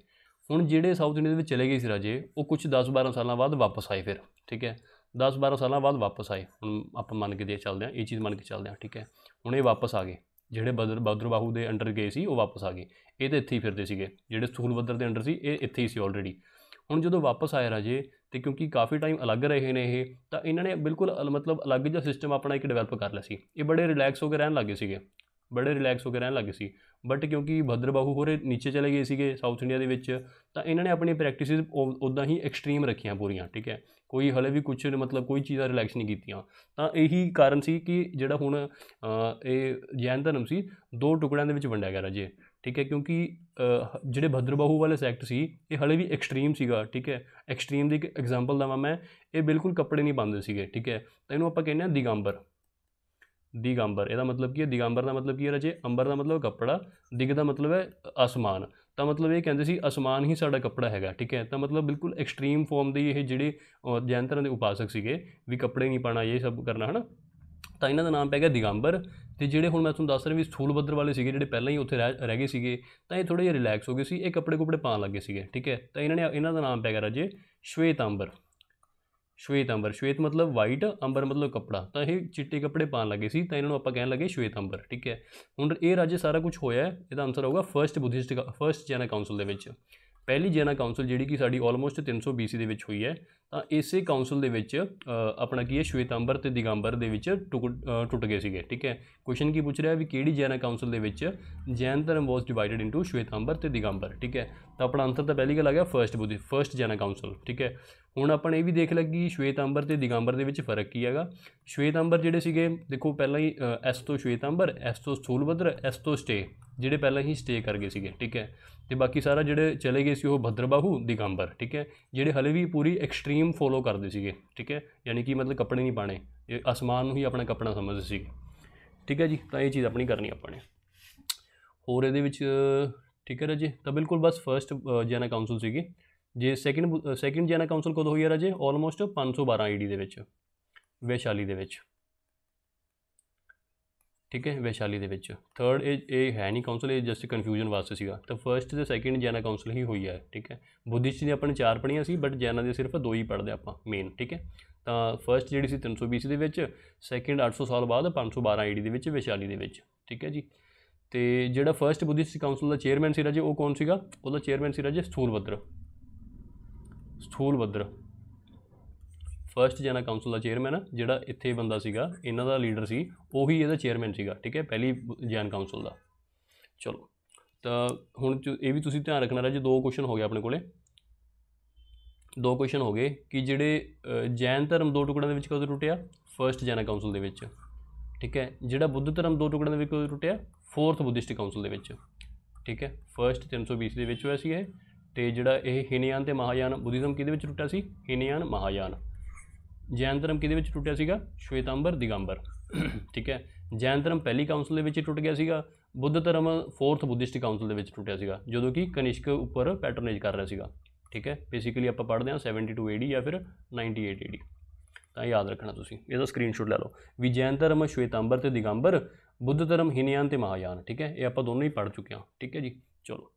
ਹੁਣ ਜਿਹੜੇ ਸਾਊਥ ਇੰਡੀਆ ਦੇ ਵਿੱਚ ਚਲੇ ਗਏ ਸੀ ਰਾਜੇ ਉਹ ਕੁਝ 10-12 ਸਾਲਾਂ ਬਾਅਦ ਵਾਪਸ ਆਏ ਫਿਰ ਠੀਕ ਹੈ 10-12 ਸਾਲਾਂ ਬਾਅਦ ਵਾਪਸ ਆਏ ਹੁਣ ਆਪਾਂ ਮੰਨ ਕੇ ਦੇ ਚੱਲਦੇ ਆ ਇਹ ਚੀਜ਼ ਮੰਨ ਕੇ ਚੱਲਦੇ ਆ ਠੀਕ ਹੈ ਹੁਣ ਇਹ ਵਾਪਸ ਆ ਗਏ ਜਿਹੜੇ ਬਦਰ ਬਦਰ ਬਾਹੂ ਦੇ ਅੰਡਰ ਗਏ ਸੀ ਉਹ ਵਾਪਸ ਆ ਗਏ ਇਹ ਤਾਂ ਇੱਥੇ ਹੀ ਫਿਰਦੇ ਸੀਗੇ ਜਿਹੜੇ ਸਥੂਲ ਬਦਰ ਦੇ ਅੰਡਰ ਸੀ ਇਹ ਇੱਥੇ ਹੀ ਸੀ ਆਲਰੇਡੀ ਹੁਣ ਜਦੋਂ ਵਾਪਸ ਆਏ ਰਾਜੇ ਤੇ ਕਿਉਂਕਿ ਕਾਫੀ ਟਾਈਮ ਅਲੱਗ ਰਹੇ ਨੇ ਇਹ ਤਾਂ ਇਹਨਾਂ ਨੇ ਬਿਲਕੁਲ ਮਤਲਬ ਅਲੱਗ ਜਿਹਾ ਸਿਸਟਮ ਆਪਣਾ ਇੱਕ ਡਿਵੈਲਪ ਕਰ ਲਿਆ ਸੀ ਇਹ ਬੜੇ ਰਿਲੈਕਸ ਹੋ ਕੇ ਰਹਿਣ ਲੱਗੇ ਸੀਗੇ ਬੜੇ ਰਿਲੈਕਸ ਹੋ ਕੇ ਰਹਿਣ ਲੱਗੇ ਸੀ ਬਟ ਕਿਉਂਕਿ ਭਦਰਬਾਹੂ ਹੋਰੇ ਨੀਚੇ ਚਲੇ ਗਏ ਸੀਗੇ ਸਾਊਥ ਇੰਡੀਆ ਦੇ ਵਿੱਚ ਤਾਂ ਇਹਨਾਂ ਨੇ ਆਪਣੀ ਪ੍ਰੈਕਟਿਸਿਸ ਉਦਾਂ ਹੀ ਐਕਸਟ੍ਰੀਮ ਰੱਖੀਆਂ ਪੂਰੀਆਂ ਠੀਕ ਹੈ ਕੋਈ ਹਲੇ ਵੀ ਕੁਝ ਮਤਲਬ ਕੋਈ ਚੀਜ਼ਾਂ ਰਿਲੈਕਸ ਨਹੀਂ ਕੀਤੀਆਂ ਤਾਂ ਇਹੀ ਕਾਰਨ ਸੀ ਕਿ ਜਿਹੜਾ ਹੁਣ ਇਹ ਜੈਨ ਧਰਮ ਸੀ ਦੋ ਟੁਕੜਿਆਂ ਦੇ ਵਿੱਚ ਵੰਡਿਆ ਗਿਆ ਰਾਜੇ ਠੀਕ ਹੈ ਕਿਉਂਕਿ ਜਿਹੜੇ ਭਦਰਬਾਹੂ ਵਾਲੇ ਸੈਕਟ ਸੀ ਇਹ ਹਲੇ ਵੀ ਐਕਸਟ੍ਰੀਮ ਸੀਗਾ ਠੀਕ ਹੈ ਐਕਸਟ੍ਰੀਮ ਦੀ ਇੱਕ ਐਗਜ਼ਾਮਪਲ ਦਵਾਂ ਮੈਂ ਇਹ ਬਿਲਕੁਲ ਕੱਪੜੇ ਨਹੀਂ ਪਾਉਂਦੇ ਸੀਗੇ ਠੀਕ ਹੈ ਤਾਂ ਇਹਨੂੰ ਆਪਾਂ ਕਹਿੰਦੇ ਆ ਦਿਗੰਬਰ ਦਿਗੰਬਰ ਇਹਦਾ ਮਤਲਬ ਕੀ ਹੈ ਦਿਗੰਬਰ ਦਾ ਮਤਲਬ ਕੀ ਹੈ ਰਜੇ ਅੰਬਰ ਦਾ ਮਤਲਬ ਕੱਪੜਾ ਦਿਗ ਦਾ ਮਤਲਬ ਹੈ ਅਸਮਾਨ ਤਾਂ ਮਤਲਬ ਇਹ ਕਹਿੰਦੇ ਸੀ ਅਸਮਾਨ ਹੀ ਸਾਡਾ ਕੱਪੜਾ ਹੈਗਾ ਠੀਕ ਹੈ ਤਾਂ ਮਤਲਬ ਬਿਲਕੁਲ ਐਕਸਟ੍ਰੀਮ ਫਾਰਮ ਦੇ ਇਹ ਜਿਹੜੇ ਜੈਨ ਤਰ੍ਹਾਂ ਦੇ ਉਪਾਸਕ ਸੀਗੇ ਵੀ ਕੱਪੜੇ ਨਹੀਂ ਪਾਣਾ ਇਹ ਸਭ ਕਰਨਾ ਹਨਾ ਤਾਂ ਇਹਨਾਂ ਦਾ ਨਾਮ ਪੈ ਗਿਆ ਦਿਗੰਬਰ ਤੇ ਜਿਹੜੇ ਹੁਣ ਮੈਂ ਤੁਹਾਨੂੰ ਦੱਸ ਰਿਹਾ ਵੀ ਸਥੂਲ ਬੱਦਰ ਵਾਲੇ ਸੀਗੇ ਜਿਹੜੇ ਪਹਿਲਾਂ ਹੀ ਉੱਥੇ ਰਹਿ ਗਏ ਸੀਗੇ ਤਾਂ ਇਹ ਥੋੜੇ ਜਿਹਾ ਰਿਲੈਕਸ ਹੋ ਗਏ ਸੀ ਇਹ ਕੱਪੜੇ ਕੁਪੜੇ ਪਾਣ ਲੱਗੇ ਸੀਗੇ ਠੀਕ ਹੈ ਤਾਂ ਇਹਨਾਂ ਨੇ ਇਹਨਾਂ ਦਾ ਨਾਮ ਪਿਆ ਗਿਆ ਜੇ ਸ਼ਵੇਤ ਅੰਬਰ ਸ਼ਵੇਤ ਅੰਬਰ ਸ਼ਵੇਤ ਮਤਲਬ ਵਾਈਟ ਅੰਬਰ ਮਤਲਬ ਕੱਪੜਾ ਤਾਂ ਇਹ ਚਿੱਟੇ ਕੱਪੜੇ ਪਾਣ ਲੱਗੇ ਸੀ ਤਾਂ ਇਹਨਾਂ ਨੂੰ ਆਪਾਂ ਕਹਿਣ ਲੱਗੇ ਸ਼ਵੇਤ ਅੰਬਰ ਠੀਕ ਹੈ ਹੁਣ ਇਹ ਰਾਜੇ ਸਾਰਾ ਕੁਝ ਹੋਇਆ ਇਹਦਾ ਆਨਸਰ ਹੋਊਗਾ first Buddhist first Jaina council ਦੇ ਵਿੱਚ ਪਹਿਲੀ ਜੈਨਾ ਕਾਉਂਸਲ ਜਿਹੜੀ ਕਿ ਸਾਡੀ ਆਲਮੋਸਟ 300 BC ਦੇ ਵਿੱਚ ਹੋਈ ਹੈ ਤਾਂ ਇਸੇ ਕਾਉਂਸਲ ਦੇ ਵਿੱਚ ਆਪਣਾ ਕੀ ਹੈ ਸ਼ਵੇਤੰਬਰ ਤੇ ਦਿਗੰਬਰ ਦੇ ਵਿੱਚ ਟੁੱਟ ਗਏ ਸੀਗੇ ਠੀਕ ਹੈ ਕੁਐਸਚਨ ਕੀ ਪੁੱਛ ਰਿਹਾ ਵੀ ਕਿਹੜੀ ਜੈਨਾ ਕਾਉਂਸਲ ਦੇ ਵਿੱਚ Jain Dharma was divided into ਸ਼ਵੇਤੰਬਰ ਤੇ ਦਿਗੰਬਰ ਠੀਕ ਹੈ ਤਾਂ ਆਪਣਾ ਆਨਸਰ ਤਾਂ ਪਹਿਲੀ ਗੱਲ ਆ ਗਿਆ ਫਰਸਟ ਬੁੱਧੀ ਫਰਸਟ ਜੈਨਾ ਕਾਉਂਸਲ ਠੀਕ ਹੈ ਹੁਣ ਆਪਾਂ ਇਹ ਵੀ ਦੇਖ ਲੱਗੀ ਸ਼ਵੇਤੰਬਰ ਤੇ ਦਿਗੰਬਰ ਦੇ ਵਿੱਚ ਫਰਕ ਕੀ ਹੈਗਾ ਸ਼ਵੇਤੰਬਰ ਜਿਹੜੇ ਸੀਗੇ ਦੇਖੋ ਪਹਿਲਾਂ ਹੀ ਐਸ ਤੋਂ ਸ਼ਵੇਤੰਬਰ ਐਸ ਤੋਂ ਸੂਲਭਦਰ ਐਸ ਤੋਂ ਸਟੇ ਜਿਹੜੇ ਪਹਿਲਾਂ ਹੀ ਸਟੇ ਕਰ ਗਏ ਸੀਗੇ ਠੀਕ ਹੈ ਤੇ ਬਾਕੀ ਸਾਰਾ ਜਿਹੜੇ ਚਲੇ ਗਏ ਸੀ ਉਹ ਭਦਰਬਾਹੂ ਦਿਗੰਬਰ ਠੀਕ ਹੈ ਜਿਹੜੇ ਹਲੇ ਵੀ ਪੂਰੀ ਐਕਸਟ੍ਰੀਮ ਨਿਯਮ ਫੋਲੋ ਕਰਦੇ ਸੀਗੇ ਠੀਕ ਹੈ ਯਾਨੀ ਕਿ ਮਤਲਬ ਕੱਪੜੇ ਨਹੀਂ ਪਾਣੇ ਇਹ ਅਸਮਾਨ ਨੂੰ ਹੀ ਆਪਣਾ ਕੱਪੜਾ ਸਮਝਦੇ ਸੀ ਠੀਕ ਹੈ ਜੀ ਤਾਂ ਇਹ ਚੀਜ਼ ਆਪਣੀ ਕਰਨੀ ਆਪਾਂ ਨੇ ਹੋਰ ਇਹਦੇ ਵਿੱਚ ਠੀਕ ਹੈ ਰਾਜੇ ਤਾਂ ਬਿਲਕੁਲ ਬਸ ਫਰਸਟ ਜੈਨਾ ਕਾਉਂਸਲ ਸੀਗੀ ਜੇ ਸੈਕਿੰਡ ਸੈਕਿੰਡ ਜੈਨਾ ਕਾਉਂਸਲ ਕਦੋਂ ਹੋਈ ਹੈ ਰਾਜੇ ਆਲਮੋਸਟ 512 ਆਈਡੀ ਦੇ ਵਿੱਚ ਵੈਸ਼ਾਲੀ ਦੇ ਵਿੱਚ ਠੀਕ ਹੈ ਵੈਸ਼ਾਲੀ ਦੇ ਵਿੱਚ ਥਰਡ ਇਹ ਹੈ ਨਹੀਂ ਕਾਉਂਸਲ ਇਹ ਜਸਟ ਕਨਫਿਊਜ਼ਨ ਵਾਸਤੇ ਸੀਗਾ ਤਾਂ ਫਰਸਟ ਤੇ ਸੈਕਿੰਡ ਜੈਨਾ ਕਾਉਂਸਲ ਹੀ ਹੋਈ ਹੈ ਠੀਕ ਹੈ ਬੁੱਧਿਸਟ ਦੀ ਆਪਣੇ ਚਾਰ ਪੜੀਆਂ ਸੀ ਬਟ ਜੈਨਾ ਦੇ ਸਿਰਫ ਦੋ ਹੀ ਪੜਦੇ ਆਪਾਂ ਮੇਨ ਠੀਕ ਹੈ ਤਾਂ ਫਰਸਟ ਜਿਹੜੀ ਸੀ 320 ਦੇ ਵਿੱਚ ਸੈਕਿੰਡ 800 ਸਾਲ ਬਾਅਦ 512 ਈਡੀ ਦੇ ਵਿੱਚ ਵੈਸ਼ਾਲੀ ਦੇ ਵਿੱਚ ਠੀਕ ਹੈ ਜੀ ਤੇ ਜਿਹੜਾ ਫਰਸਟ ਬੁੱਧਿਸਟ ਕਾਉਂਸਲ ਦਾ ਚੇਅਰਮੈਨ ਸੀ ਰਾਜੇ ਉਹ ਕੌਣ ਸੀਗਾ ਉਹਦਾ ਚੇਅਰਮੈਨ ਸੀ ਰਾਜੇ ਸਥੂਲਵਦਰ ਸਥੂਲਵਦਰ ਫਰਸਟ ਜਨਾ ਕਾਉਂਸਲ ਦਾ ਚੇਅਰਮੈਨ ਜਿਹੜਾ ਇੱਥੇ ਬੰਦਾ ਸੀਗਾ ਇਹਨਾਂ ਦਾ ਲੀਡਰ ਸੀ ਉਹੀ ਇਹਦਾ ਚੇਅਰਮੈਨ ਸੀਗਾ ਠੀਕ ਹੈ ਪਹਿਲੀ ਜਨ ਕਾਉਂਸਲ ਦਾ ਚਲੋ ਤਾਂ ਹੁਣ ਇਹ ਵੀ ਤੁਸੀਂ ਧਿਆਨ ਰੱਖਣਾ ਰਾਜੇ ਦੋ ਕੁਐਸਚਨ ਹੋ ਗਏ ਆਪਣੇ ਕੋਲੇ ਦੋ ਕੁਐਸਚਨ ਹੋ ਗਏ ਕਿ ਜਿਹੜੇ ਜੈਨ ਧਰਮ ਦੋ ਟੁਕੜਿਆਂ ਦੇ ਵਿੱਚ ਕਦੋਂ ਟੁੱਟਿਆ ਫਰਸਟ ਜੈਨਾ ਕਾਉਂਸਲ ਦੇ ਵਿੱਚ ਠੀਕ ਹੈ ਜਿਹੜਾ ਬੁੱਧ ਧਰਮ ਦੋ ਟੁਕੜਿਆਂ ਦੇ ਵਿੱਚ ਕਦੋਂ ਟੁੱਟਿਆ ਫੋਰਥ ਬੁੱਧਿਸਟ ਕਾਉਂਸਲ ਦੇ ਵਿੱਚ ਠੀਕ ਹੈ ਫਰਸਟ 320 ਦੇ ਵਿੱਚ ਹੋਇਆ ਸੀ ਇਹ ਤੇ ਜਿਹੜਾ ਇਹ ਹਿਨਿਆਨ ਤੇ ਮਹਾਯਾਨ ਬੁੱਧੀਜ਼ਮ ਕਿਹਦੇ ਵਿੱਚ ਟੁੱਟਿਆ ਸੀ ਹਿਨਿਆਨ ਮਹਾਯਾਨ ਜੈਨ ਧਰਮ ਕਿਹਦੇ ਵਿੱਚ ਟੁੱਟਿਆ ਸੀਗਾ ਸ਼ਵੇਤਾੰਬਰ ਦਿਗੰਬਰ ਠੀਕ ਹੈ ਜੈਨ ਧਰਮ ਪਹਿਲੀ ਕਾਉਂਸਲ ਦੇ ਵਿੱਚ ਟੁੱਟ ਗਿਆ ਸੀਗਾ ਬੁੱਧ ਧਰਮ 4th ਬੁੱਧਿਸਟ ਕਾਉਂਸਲ ਦੇ ਵਿੱਚ ਟੁੱਟਿਆ ਸੀਗਾ ਜਦੋਂ ਕਿ ਕਨਿਸ਼ਕ ਉੱਪਰ ਪੈਟਰਨੇਜ ਕਰ ਰਿਹਾ ਸੀਗਾ ਠੀਕ ਹੈ ਬੇਸਿਕਲੀ ਆਪਾਂ ਪੜ੍ਹਦੇ ਹਾਂ 72 AD ਜਾਂ ਫਿਰ 98 AD ਤਾਂ ਯਾਦ ਰੱਖਣਾ ਤੁਸੀਂ ਇਹਦਾ ਸਕਰੀਨਸ਼ਾਟ ਲੈ ਲਓ ਵੀ ਜੈਨ ਧਰਮ ਸ਼ਵੇਤਾੰਬਰ ਤੇ ਦਿਗੰਬਰ ਬੁੱਧ ਧਰਮ ਹਿਨਿਆਨ ਤੇ ਮਹਾਯਾਨ ਠੀਕ ਹੈ ਇਹ ਆਪਾਂ ਦੋਨੋਂ ਹੀ ਪੜ੍ਹ ਚੁੱਕੇ ਹਾਂ ਠੀਕ ਹੈ ਜੀ ਚਲੋ